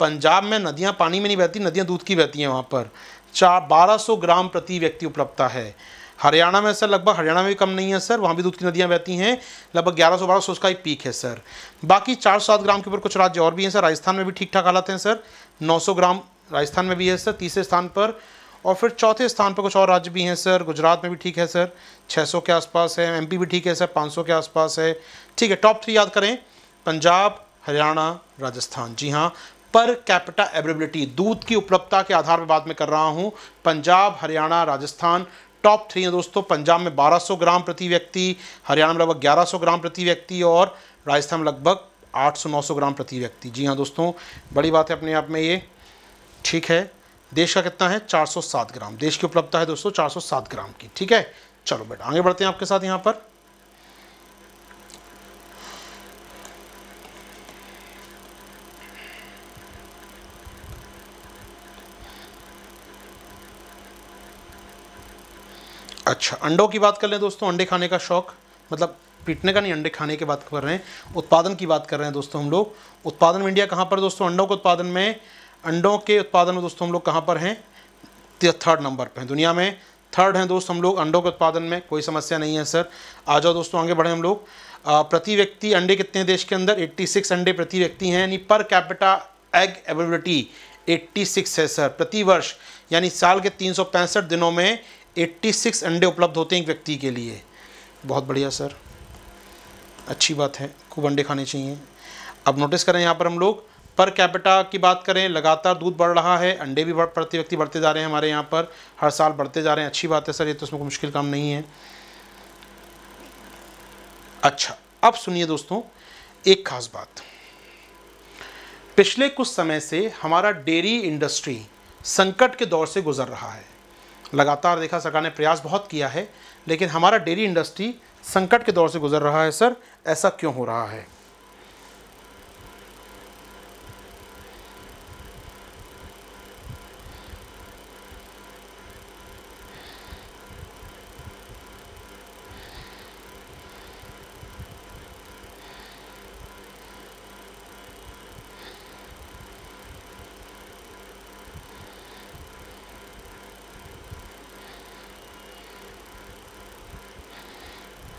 पंजाब में नदियाँ पानी में नहीं बहती नदियाँ दूध की बहती हैं वहाँ पर चार बारह सौ ग्राम प्रति व्यक्ति उपलब्धता है हरियाणा में सर लगभग हरियाणा में भी कम नहीं है सर वहाँ भी दूध की नदियाँ बहती हैं लगभग ग्यारह सौ बारह सौ उसका ही पीक है सर बाकी चार सौ सात ग्राम के ऊपर कुछ राज्य और भी हैं सर राजस्थान में भी ठीक ठाक हालात हैं सर नौ सौ ग्राम राजस्थान में भी है सर तीसरे स्थान पर और फिर चौथे स्थान पर कुछ और राज्य भी हैं सर गुजरात में भी ठीक है सर छः के आसपास है एम भी ठीक है सर पाँच के आसपास है ठीक है टॉप थ्री याद करें पंजाब हरियाणा राजस्थान जी हाँ पर कैपिटा एवेबिलिटी दूध की उपलब्धता के आधार पर बात में कर रहा हूँ पंजाब हरियाणा राजस्थान टॉप थ्री हैं दोस्तों पंजाब में 1200 ग्राम प्रति व्यक्ति हरियाणा में लगभग 1100 ग्राम प्रति व्यक्ति और राजस्थान में लगभग 800-900 ग्राम प्रति व्यक्ति जी हाँ दोस्तों बड़ी बात है अपने आप में ये ठीक है देश का कितना है 407 ग्राम देश की उपलब्धता है दोस्तों 407 ग्राम की ठीक है चलो बेटा आगे बढ़ते हैं आपके साथ यहाँ पर अच्छा अंडों की बात कर लें दोस्तों अंडे खाने का शौक मतलब पीटने का नहीं अंडे खाने की बात कर रहे हैं उत्पादन की बात कर रहे हैं दोस्तों हम लोग उत्पादन में इंडिया कहाँ पर दोस्तों अंडों के उत्पादन में अंडों के उत्पादन में दोस्तों हम लोग कहाँ पर हैं थर्ड नंबर पर हैं दुनिया में थर्ड हैं दोस्त हम लोग अंडों के उत्पादन में कोई समस्या नहीं है सर आ जाओ दोस्तों आगे बढ़े हम लोग प्रति व्यक्ति अंडे कितने हैं देश के अंदर 86 अंडे प्रति व्यक्ति हैं यानी पर कैपिटा एग अवेलेबिलिटी 86 है सर प्रति वर्ष यानी साल के तीन दिनों में 86 अंडे उपलब्ध होते हैं एक व्यक्ति के लिए बहुत बढ़िया सर अच्छी बात है खूब अंडे खाने चाहिए अब नोटिस करें यहाँ पर हम लोग पर कैपिटा की बात करें लगातार दूध बढ़ रहा है अंडे भी बढ़ प्रति व्यक्ति बढ़ते जा रहे हैं हमारे यहाँ पर हर साल बढ़ते जा रहे हैं अच्छी बात है सर ये तो उसमें कोई मुश्किल काम नहीं है अच्छा अब सुनिए दोस्तों एक खास बात पिछले कुछ समय से हमारा डेयरी इंडस्ट्री संकट के दौर से गुजर रहा है लगातार देखा सरकार ने प्रयास बहुत किया है लेकिन हमारा डेयरी इंडस्ट्री संकट के दौर से गुजर रहा है सर ऐसा क्यों हो रहा है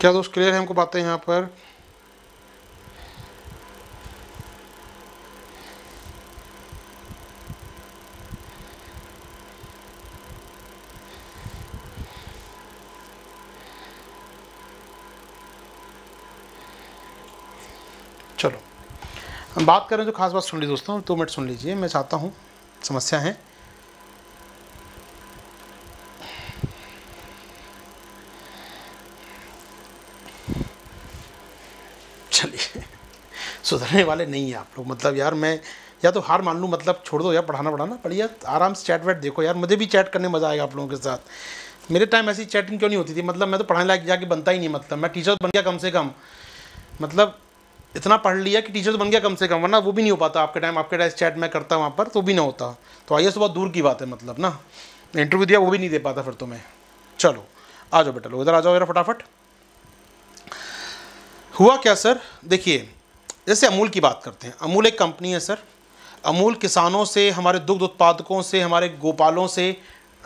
क्या दोस्त क्लियर है हमको बातें यहाँ पर चलो बात करें तो खास बात सुन ली दोस्तों दो मिनट सुन लीजिए मैं चाहता हूँ समस्या है पढ़ने वाले नहीं हैं आप लोग मतलब यार मैं या तो हार मान लूँ मतलब छोड़ दो यार पढ़ाना पढ़ाना बढ़िया आराम से चैट वैट देखो यार मुझे भी चैट करने मज़ा आएगा आप लोगों के साथ मेरे टाइम ऐसी चैटिंग क्यों नहीं होती थी मतलब मैं तो पढ़ाने लायक जाके बनता ही नहीं मतलब मैं टीचर बन गया कम से कम मतलब इतना पढ़ लिया कि टीचर बन गया कम से कम वरना वो भी नहीं हो पाता आपके टाइम आपके टाइम चैट मैं करता वहाँ पर तो भी ना होता तो आइए सुबह दूर की बात है मतलब ना इंटरव्यू दिया वो भी नहीं दे पाता फिर तो मैं चलो आ जाओ बेटा लो इधर आ जाओ मेरा फटाफट हुआ क्या सर देखिए जैसे अमूल की बात करते हैं अमूल एक कंपनी है सर अमूल किसानों से हमारे दुग्ध उत्पादकों से हमारे गोपालों से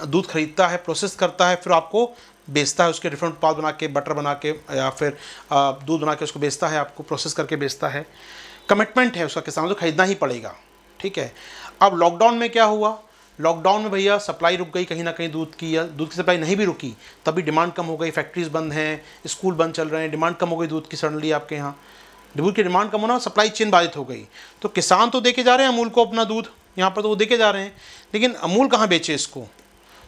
दूध खरीदता है प्रोसेस करता है फिर आपको बेचता है उसके डिफरेंट उत्पाद बना के बटर बना के या फिर दूध बना के उसको बेचता है आपको प्रोसेस करके बेचता है कमिटमेंट है उसका किसानों को तो खरीदना ही पड़ेगा ठीक है अब लॉकडाउन में क्या हुआ लॉकडाउन में भैया सप्लाई रुक गई कहीं ना कहीं दूध की या दूध की सप्लाई नहीं भी रुकी तभी डिमांड कम हो गई फैक्ट्रीज़ बंद हैं स्कूल बंद चल रहे हैं डिमांड कम हो गई दूध की सडनली आपके यहाँ दूध की डिमांड कम होना सप्लाई चेन बाधित हो गई तो किसान तो देके जा रहे हैं अमूल को अपना दूध यहाँ पर तो वो देके जा रहे हैं लेकिन अमूल कहाँ बेचे इसको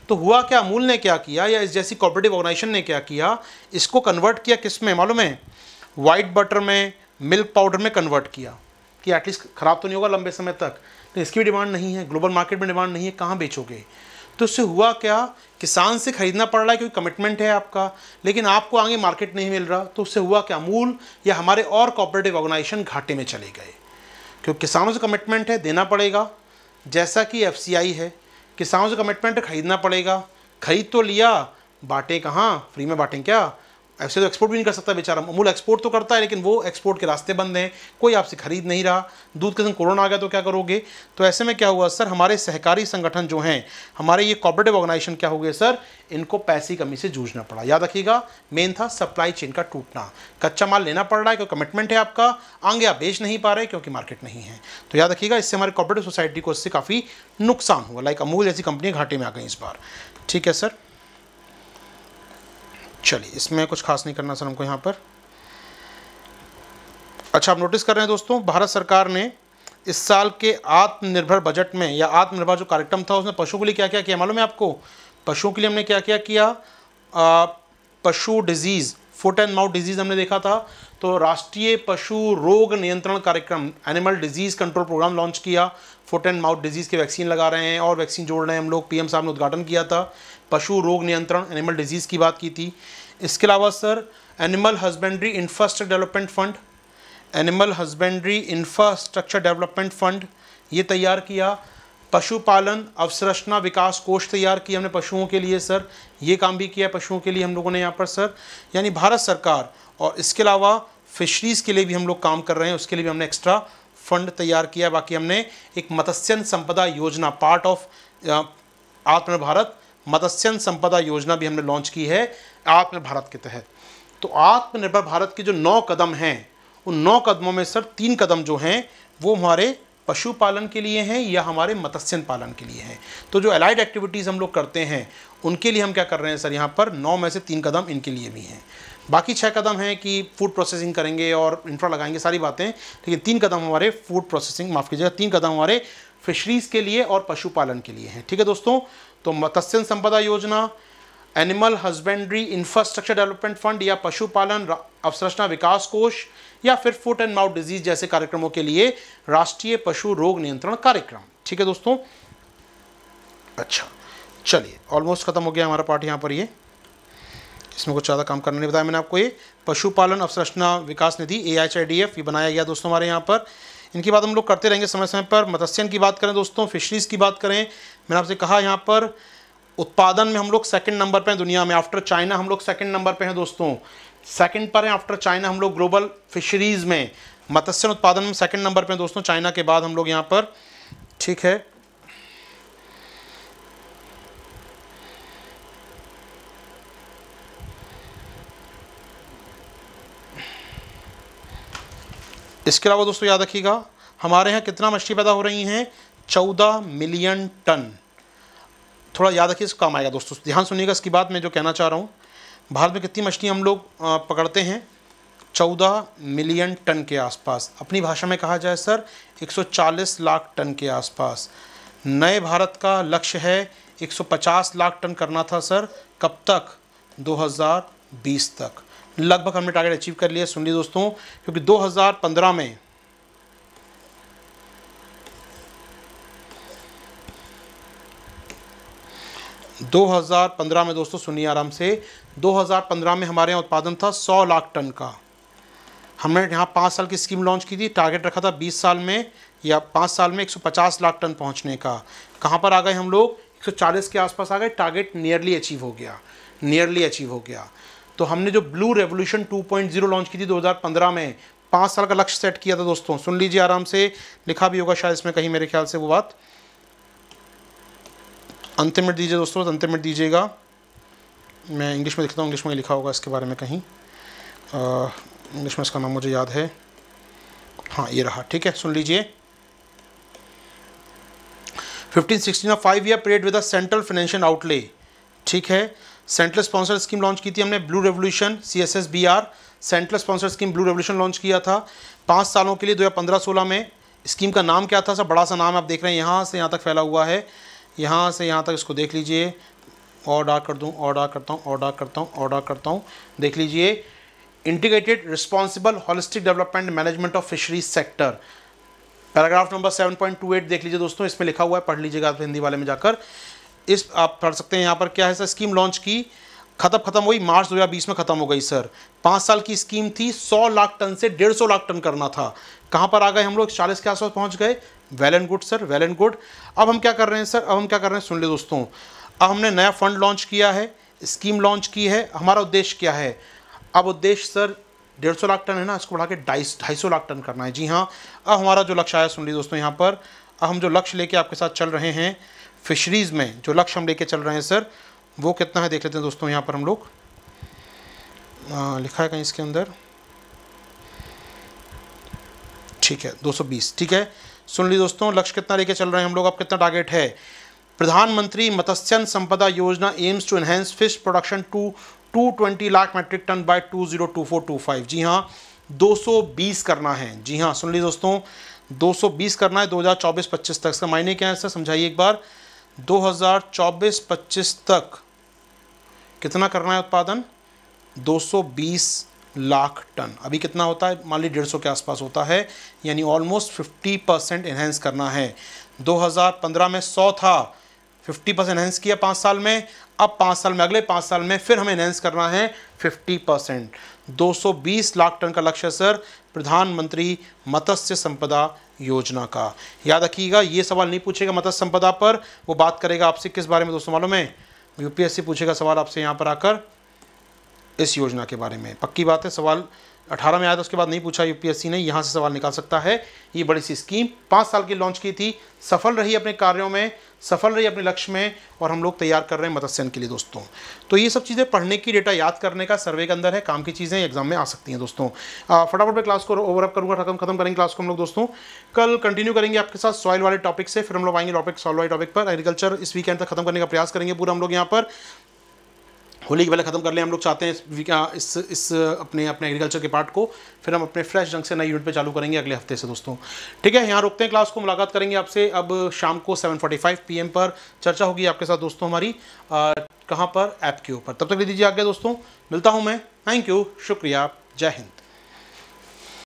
तो हुआ क्या अमूल ने क्या किया या इस जैसी कॉपरेटिव ऑर्गेनाइजेशन ने क्या किया इसको कन्वर्ट किया किस में मालूम है वाइट बटर में मिल्क पाउडर में कन्वर्ट किया कि एटलीस्ट ख़राब तो नहीं होगा लंबे समय तक तो इसकी भी डिमांड नहीं है ग्लोबल मार्केट में डिमांड नहीं है कहाँ बेचोगे तो उससे हुआ क्या किसान से खरीदना पड़ रहा है क्योंकि कमिटमेंट है आपका लेकिन आपको आगे मार्केट नहीं मिल रहा तो उससे हुआ क्या मूल या हमारे और कॉपरेटिव ऑर्गेनाइजेशन घाटे में चले गए क्योंकि किसानों से कमिटमेंट है देना पड़ेगा जैसा कि एफ है किसानों से कमिटमेंट खरीदना पड़ेगा खरीद तो लिया बाटें कहाँ फ्री में बांटें क्या ऐसे तो एक्सपोर्ट भी नहीं कर सकता बेचारा अमूल एक्सपोर्ट तो करता है लेकिन वो एक्सपोर्ट के रास्ते बंद हैं कोई आपसे खरीद नहीं रहा दूध के संग कोरोना आ गया तो क्या करोगे तो ऐसे में क्या हुआ सर हमारे सहकारी संगठन जो हैं हमारे ये कॉपरेटिव ऑर्गेनाइजेशन क्या हो गए सर इनको पैसे कमी से जूझना पड़ा याद रखिएगा मेन था सप्लाई चेन का टूटना कच्चा माल लेना पड़ रहा है क्योंकि कमिटमेंट है आपका आगे आप बेच नहीं पा रहे क्योंकि मार्केट नहीं है तो याद रखिएगा इससे हमारे कॉपरेटिव सोसाइटी को इससे काफ़ी नुकसान हुआ लाइक अमूल जैसी कंपनी घाटे में आ गई इस बार ठीक है सर चलिए इसमें कुछ खास नहीं करना सर हमको यहाँ पर अच्छा आप नोटिस कर रहे हैं दोस्तों भारत सरकार ने इस साल के आत्मनिर्भर बजट में या आत्मनिर्भर जो कार्यक्रम था उसमें पशुओं के लिए क्या क्या किया मालूम है आपको पशुओं के लिए हमने क्या क्या किया पशु disease foot and mouth disease हमने देखा था तो राष्ट्रीय पशु रोग नियंत्रण कार्यक्रम animal disease control programme launch किया फुट एंड माउथ डिजीज़ के वैक्सीन लगा रहे हैं और वैक्सीन जोड़ रहे हैं हम लोग पीएम साहब ने उद्घाटन किया था पशु रोग नियंत्रण एनिमल डिजीज़ की बात की थी इसके अलावा sir animal husbandry infrastructure development fund animal husbandry infrastructure development fund ये तैयार किया पशुपालन अवसरचना विकास कोष तैयार किया हमने पशुओं के लिए सर ये काम भी किया पशुओं के लिए हम लोगों ने यहाँ पर सर यानी भारत सरकार और इसके अलावा फिशरीज़ के लिए भी हम लोग काम कर रहे हैं उसके लिए भी हमने एक्स्ट्रा फंड तैयार किया बाकी हमने एक मत्स्यन संपदा योजना पार्ट ऑफ आत्मनिर्भारत मत्स्यन संपदा योजना भी हमने लॉन्च की है आत्मनिर्भर भारत के तहत तो आत्मनिर्भर भारत के जो नौ कदम हैं उन नौ कदमों में सर तीन कदम जो हैं वो हमारे पशुपालन के लिए हैं या हमारे मत्स्य पालन के लिए हैं तो जो अलाइड एक्टिविटीज़ हम लोग करते हैं उनके लिए हम क्या कर रहे हैं सर यहाँ पर नौ में से तीन कदम इनके लिए भी हैं बाकी छः कदम हैं कि फूड प्रोसेसिंग करेंगे और इंफ्रा लगाएंगे सारी बातें लेकिन तीन कदम हमारे फूड प्रोसेसिंग माफ़ कीजिएगा तीन कदम हमारे फिशरीज़ के लिए और पशुपालन के लिए हैं ठीक है दोस्तों तो मत्स्य संपदा योजना animal husbandry infrastructure development fund या पशुपालन अवसरचना विकास कोष या फिर फुट एंड माउथ डिजीज जैसे कार्यक्रमों के लिए राष्ट्रीय पशु रोग नियंत्रण कार्यक्रम ठीक है दोस्तों अच्छा चलिए ऑलमोस्ट खत्म हो गया हमारा पार्ट यहाँ पर ये इसमें कुछ ज़्यादा काम करना नहीं बताया मैंने आपको ये पशुपालन अवसरचना विकास निधि ए ये बनाया गया दोस्तों हमारे यहाँ पर इनकी बात हम लोग करते रहेंगे समय समय पर मत्स्यन की बात करें दोस्तों फिशरीज़ की बात करें मैंने आपसे कहा यहाँ पर उत्पादन में हम लोग सेकंड नंबर पर हैं दुनिया में आफ्टर चाइना हम लोग सेकंड नंबर पर हैं दोस्तों सेकंड पर हैं आफ्टर चाइना हम लोग ग्लोबल फिशरीज़ में मत्स्य उत्पादन में सेकंड नंबर पर हैं दोस्तों चाइना के बाद हम लोग यहाँ पर ठीक है इसके अलावा दोस्तों याद रखिएगा हमारे यहाँ कितना मछली पैदा हो रही हैं चौदह मिलियन टन थोड़ा याद रखिए इसका काम आएगा दोस्तों ध्यान सुनिएगा इसकी बात मैं जो कहना चाह रहा हूँ भारत में कितनी मछली हम लोग पकड़ते हैं चौदह मिलियन टन के आसपास अपनी भाषा में कहा जाए सर 140 लाख टन के आसपास नए भारत का लक्ष्य है 150 लाख टन करना था सर कब तक 2020 तक लगभग हमने टारगेट अचीव कर लिया सुन लिए दोस्तों क्योंकि 2015 में 2015 में दोस्तों सुनिए आराम से 2015 में हमारे यहाँ उत्पादन था 100 लाख टन का हमने यहाँ पाँच साल की स्कीम लॉन्च की थी टारगेट रखा था 20 साल में या पाँच साल में 150 लाख टन पहुँचने का कहाँ पर आ गए हम लोग 140 के आसपास आ गए टारगेट नियरली अचीव हो गया नियरली अचीव हो गया तो हमने जो ब्लू रेवोल्यूशन टू लॉन्च की थी दो में पाँच साल का लक्ष्य सेट किया था दोस्तों सुन लीजिए आराम से लिखा भी होगा शायद इसमें कहीं मेरे ख्याल से वो बात अंतिम मिनट दीजिए दोस्तों तो अंतिम मिनट दीजिएगा मैं इंग्लिश में लिखता हूँ इंग्लिश में लिखा होगा इसके बारे में कहीं इंग्लिश में इसका नाम मुझे याद है हाँ ये रहा ठीक है सुन लीजिए 1516 of five year period with a central financial outlay ठीक है सेंट्रल स्पॉन्सर स्कीम लॉन्च की थी हमने blue revolution C S S B R central sponsor scheme blue revolution launch किया था पाँच सालों के लिए दो हज़ार पंद्रह सोलह में स्कीम का नाम क्या था सब बड़ा सा नाम आप देख रहे हैं यहाँ से यहाँ तक फैला हुआ है यहाँ से यहाँ तक इसको देख लीजिए और डार्क कर दूँ और डार्क करता हूँ और डार्क करता हूँ और डार्क करता हूँ देख लीजिए integrated responsible holistic development management of fisheries sector paragraph number 7.28 देख लीजिए दोस्तों इसमें लिखा हुआ है पढ़ लीजिएगा आप हिंदी वाले में जाकर इस आप पढ़ सकते हैं यहाँ पर क्या है सर स्कीम लॉन्च की खत्म खत्म हुई मार्च 2020 में खत्म हो गई सर पाँच साल की स्कीम थी 100 लाख टन से 150 लाख टन करना था कहाँ पर आ गए हम लोग चालीस के आसपास पहुँच गए well and good sir well and good अब हम क्या कर रहे हैं सर अब हम क्या कर रहे हैं सुन लीजिए दोस्तों अब हमने नया फंड लॉन्च किया है स्कीम लॉन्च की है हमारा उद्देश्य क्या है अब उद्देश्य सर डेढ़ सौ लाख टन है ना इसको बढ़ा के ढाई ढाई सौ लाख टन करना है जी हाँ अब हमारा जो लक्ष्य आया सुन लीजिए दोस्तों यहाँ पर अब हम जो लक्ष्य लेके आपके साथ चल रहे हैं फिशरीज़ में जो लक्ष्य हम लेके चल रहे हैं सर वो कितना है देख लेते हैं दोस्तों यहाँ पर हम लोग आ, लिखा है कहीं इसके अंदर ठीक है 220 ठीक है सुन ली दोस्तों लक्ष्य कितना लेके चल रहे हैं हम लोग अब कितना टारगेट है प्रधानमंत्री मत्स्य संपदा योजना aims to enhance fish production to 220 lakh metric tonne by 202425 जी हाँ 220 करना है जी हाँ सुन ली दोस्तों 220 करना है 2024-25 तक इसका मायने क्या है सर समझाइए एक बार 2024-25 तक कितना करना है उत्पादन 220 लाख टन अभी कितना होता है मान ली डेढ़ सौ के आसपास होता है यानी ऑलमोस्ट फिफ्टी परसेंट इन्हेंस करना है 2015 में 100 था 50 परसेंट इन्हेंस किया पाँच साल में अब पाँच साल में अगले पाँच साल में फिर हमें इन्हेंस करना है 50 परसेंट दो लाख टन का लक्ष्य सर प्रधानमंत्री मत्स्य संपदा योजना का याद रखिएगा ये सवाल नहीं पूछेगा मत्स्य संपदा पर वो बात करेगा आपसे किस बारे में दोस्तों मालूम है यूपीएससी पूछेगा सवाल आपसे यहाँ पर आकर इस योजना के बारे में पक्की बात है सवाल 18 में आया था उसके बाद नहीं पूछा यूपीएससी ने यहाँ से सवाल निकाल सकता है ये बड़ी सी स्कीम पाँच साल की लॉन्च की थी सफल रही अपने कार्यों में सफल रही अपने लक्ष्य में और हम लोग तैयार कर रहे हैं मत्स्यन के लिए दोस्तों तो ये सब चीज़ें पढ़ने की डेटा याद करने का सर्वे के अंदर है काम की चीज़ें एग्जाम में आ सकती हैं दोस्तों फटाफट में क्लास को ओवरअप करूँगा खत्म खत्म करेंगे क्लास को हम लोग दोस्तों कल कंटिन्यू करेंगे आपके साथ सॉइल वाले टॉपिक से फिर हम लोग आएंगे टॉपिक सॉइल वाले टॉपिक पर एग्रीकल्चर इस वीकेंड तक खत्म करने का प्रयास करेंगे पूरा हम लोग यहाँ पर होली के पहले ख़त्म कर लें हम लोग चाहते हैं इस इस अपने अपने एग्रीकल्चर के पार्ट को फिर हम अपने फ्रेश ढंग से नई यूनिट पे चालू करेंगे अगले हफ्ते से दोस्तों ठीक है यहाँ रुकते हैं क्लास को मुलाकात करेंगे आपसे अब शाम को 7:45 पीएम पर चर्चा होगी आपके साथ दोस्तों हमारी कहाँ पर ऐप के ऊपर तब तक ले दीजिए आगे दोस्तों मिलता हूँ मैं थैंक यू शुक्रिया जय हिंद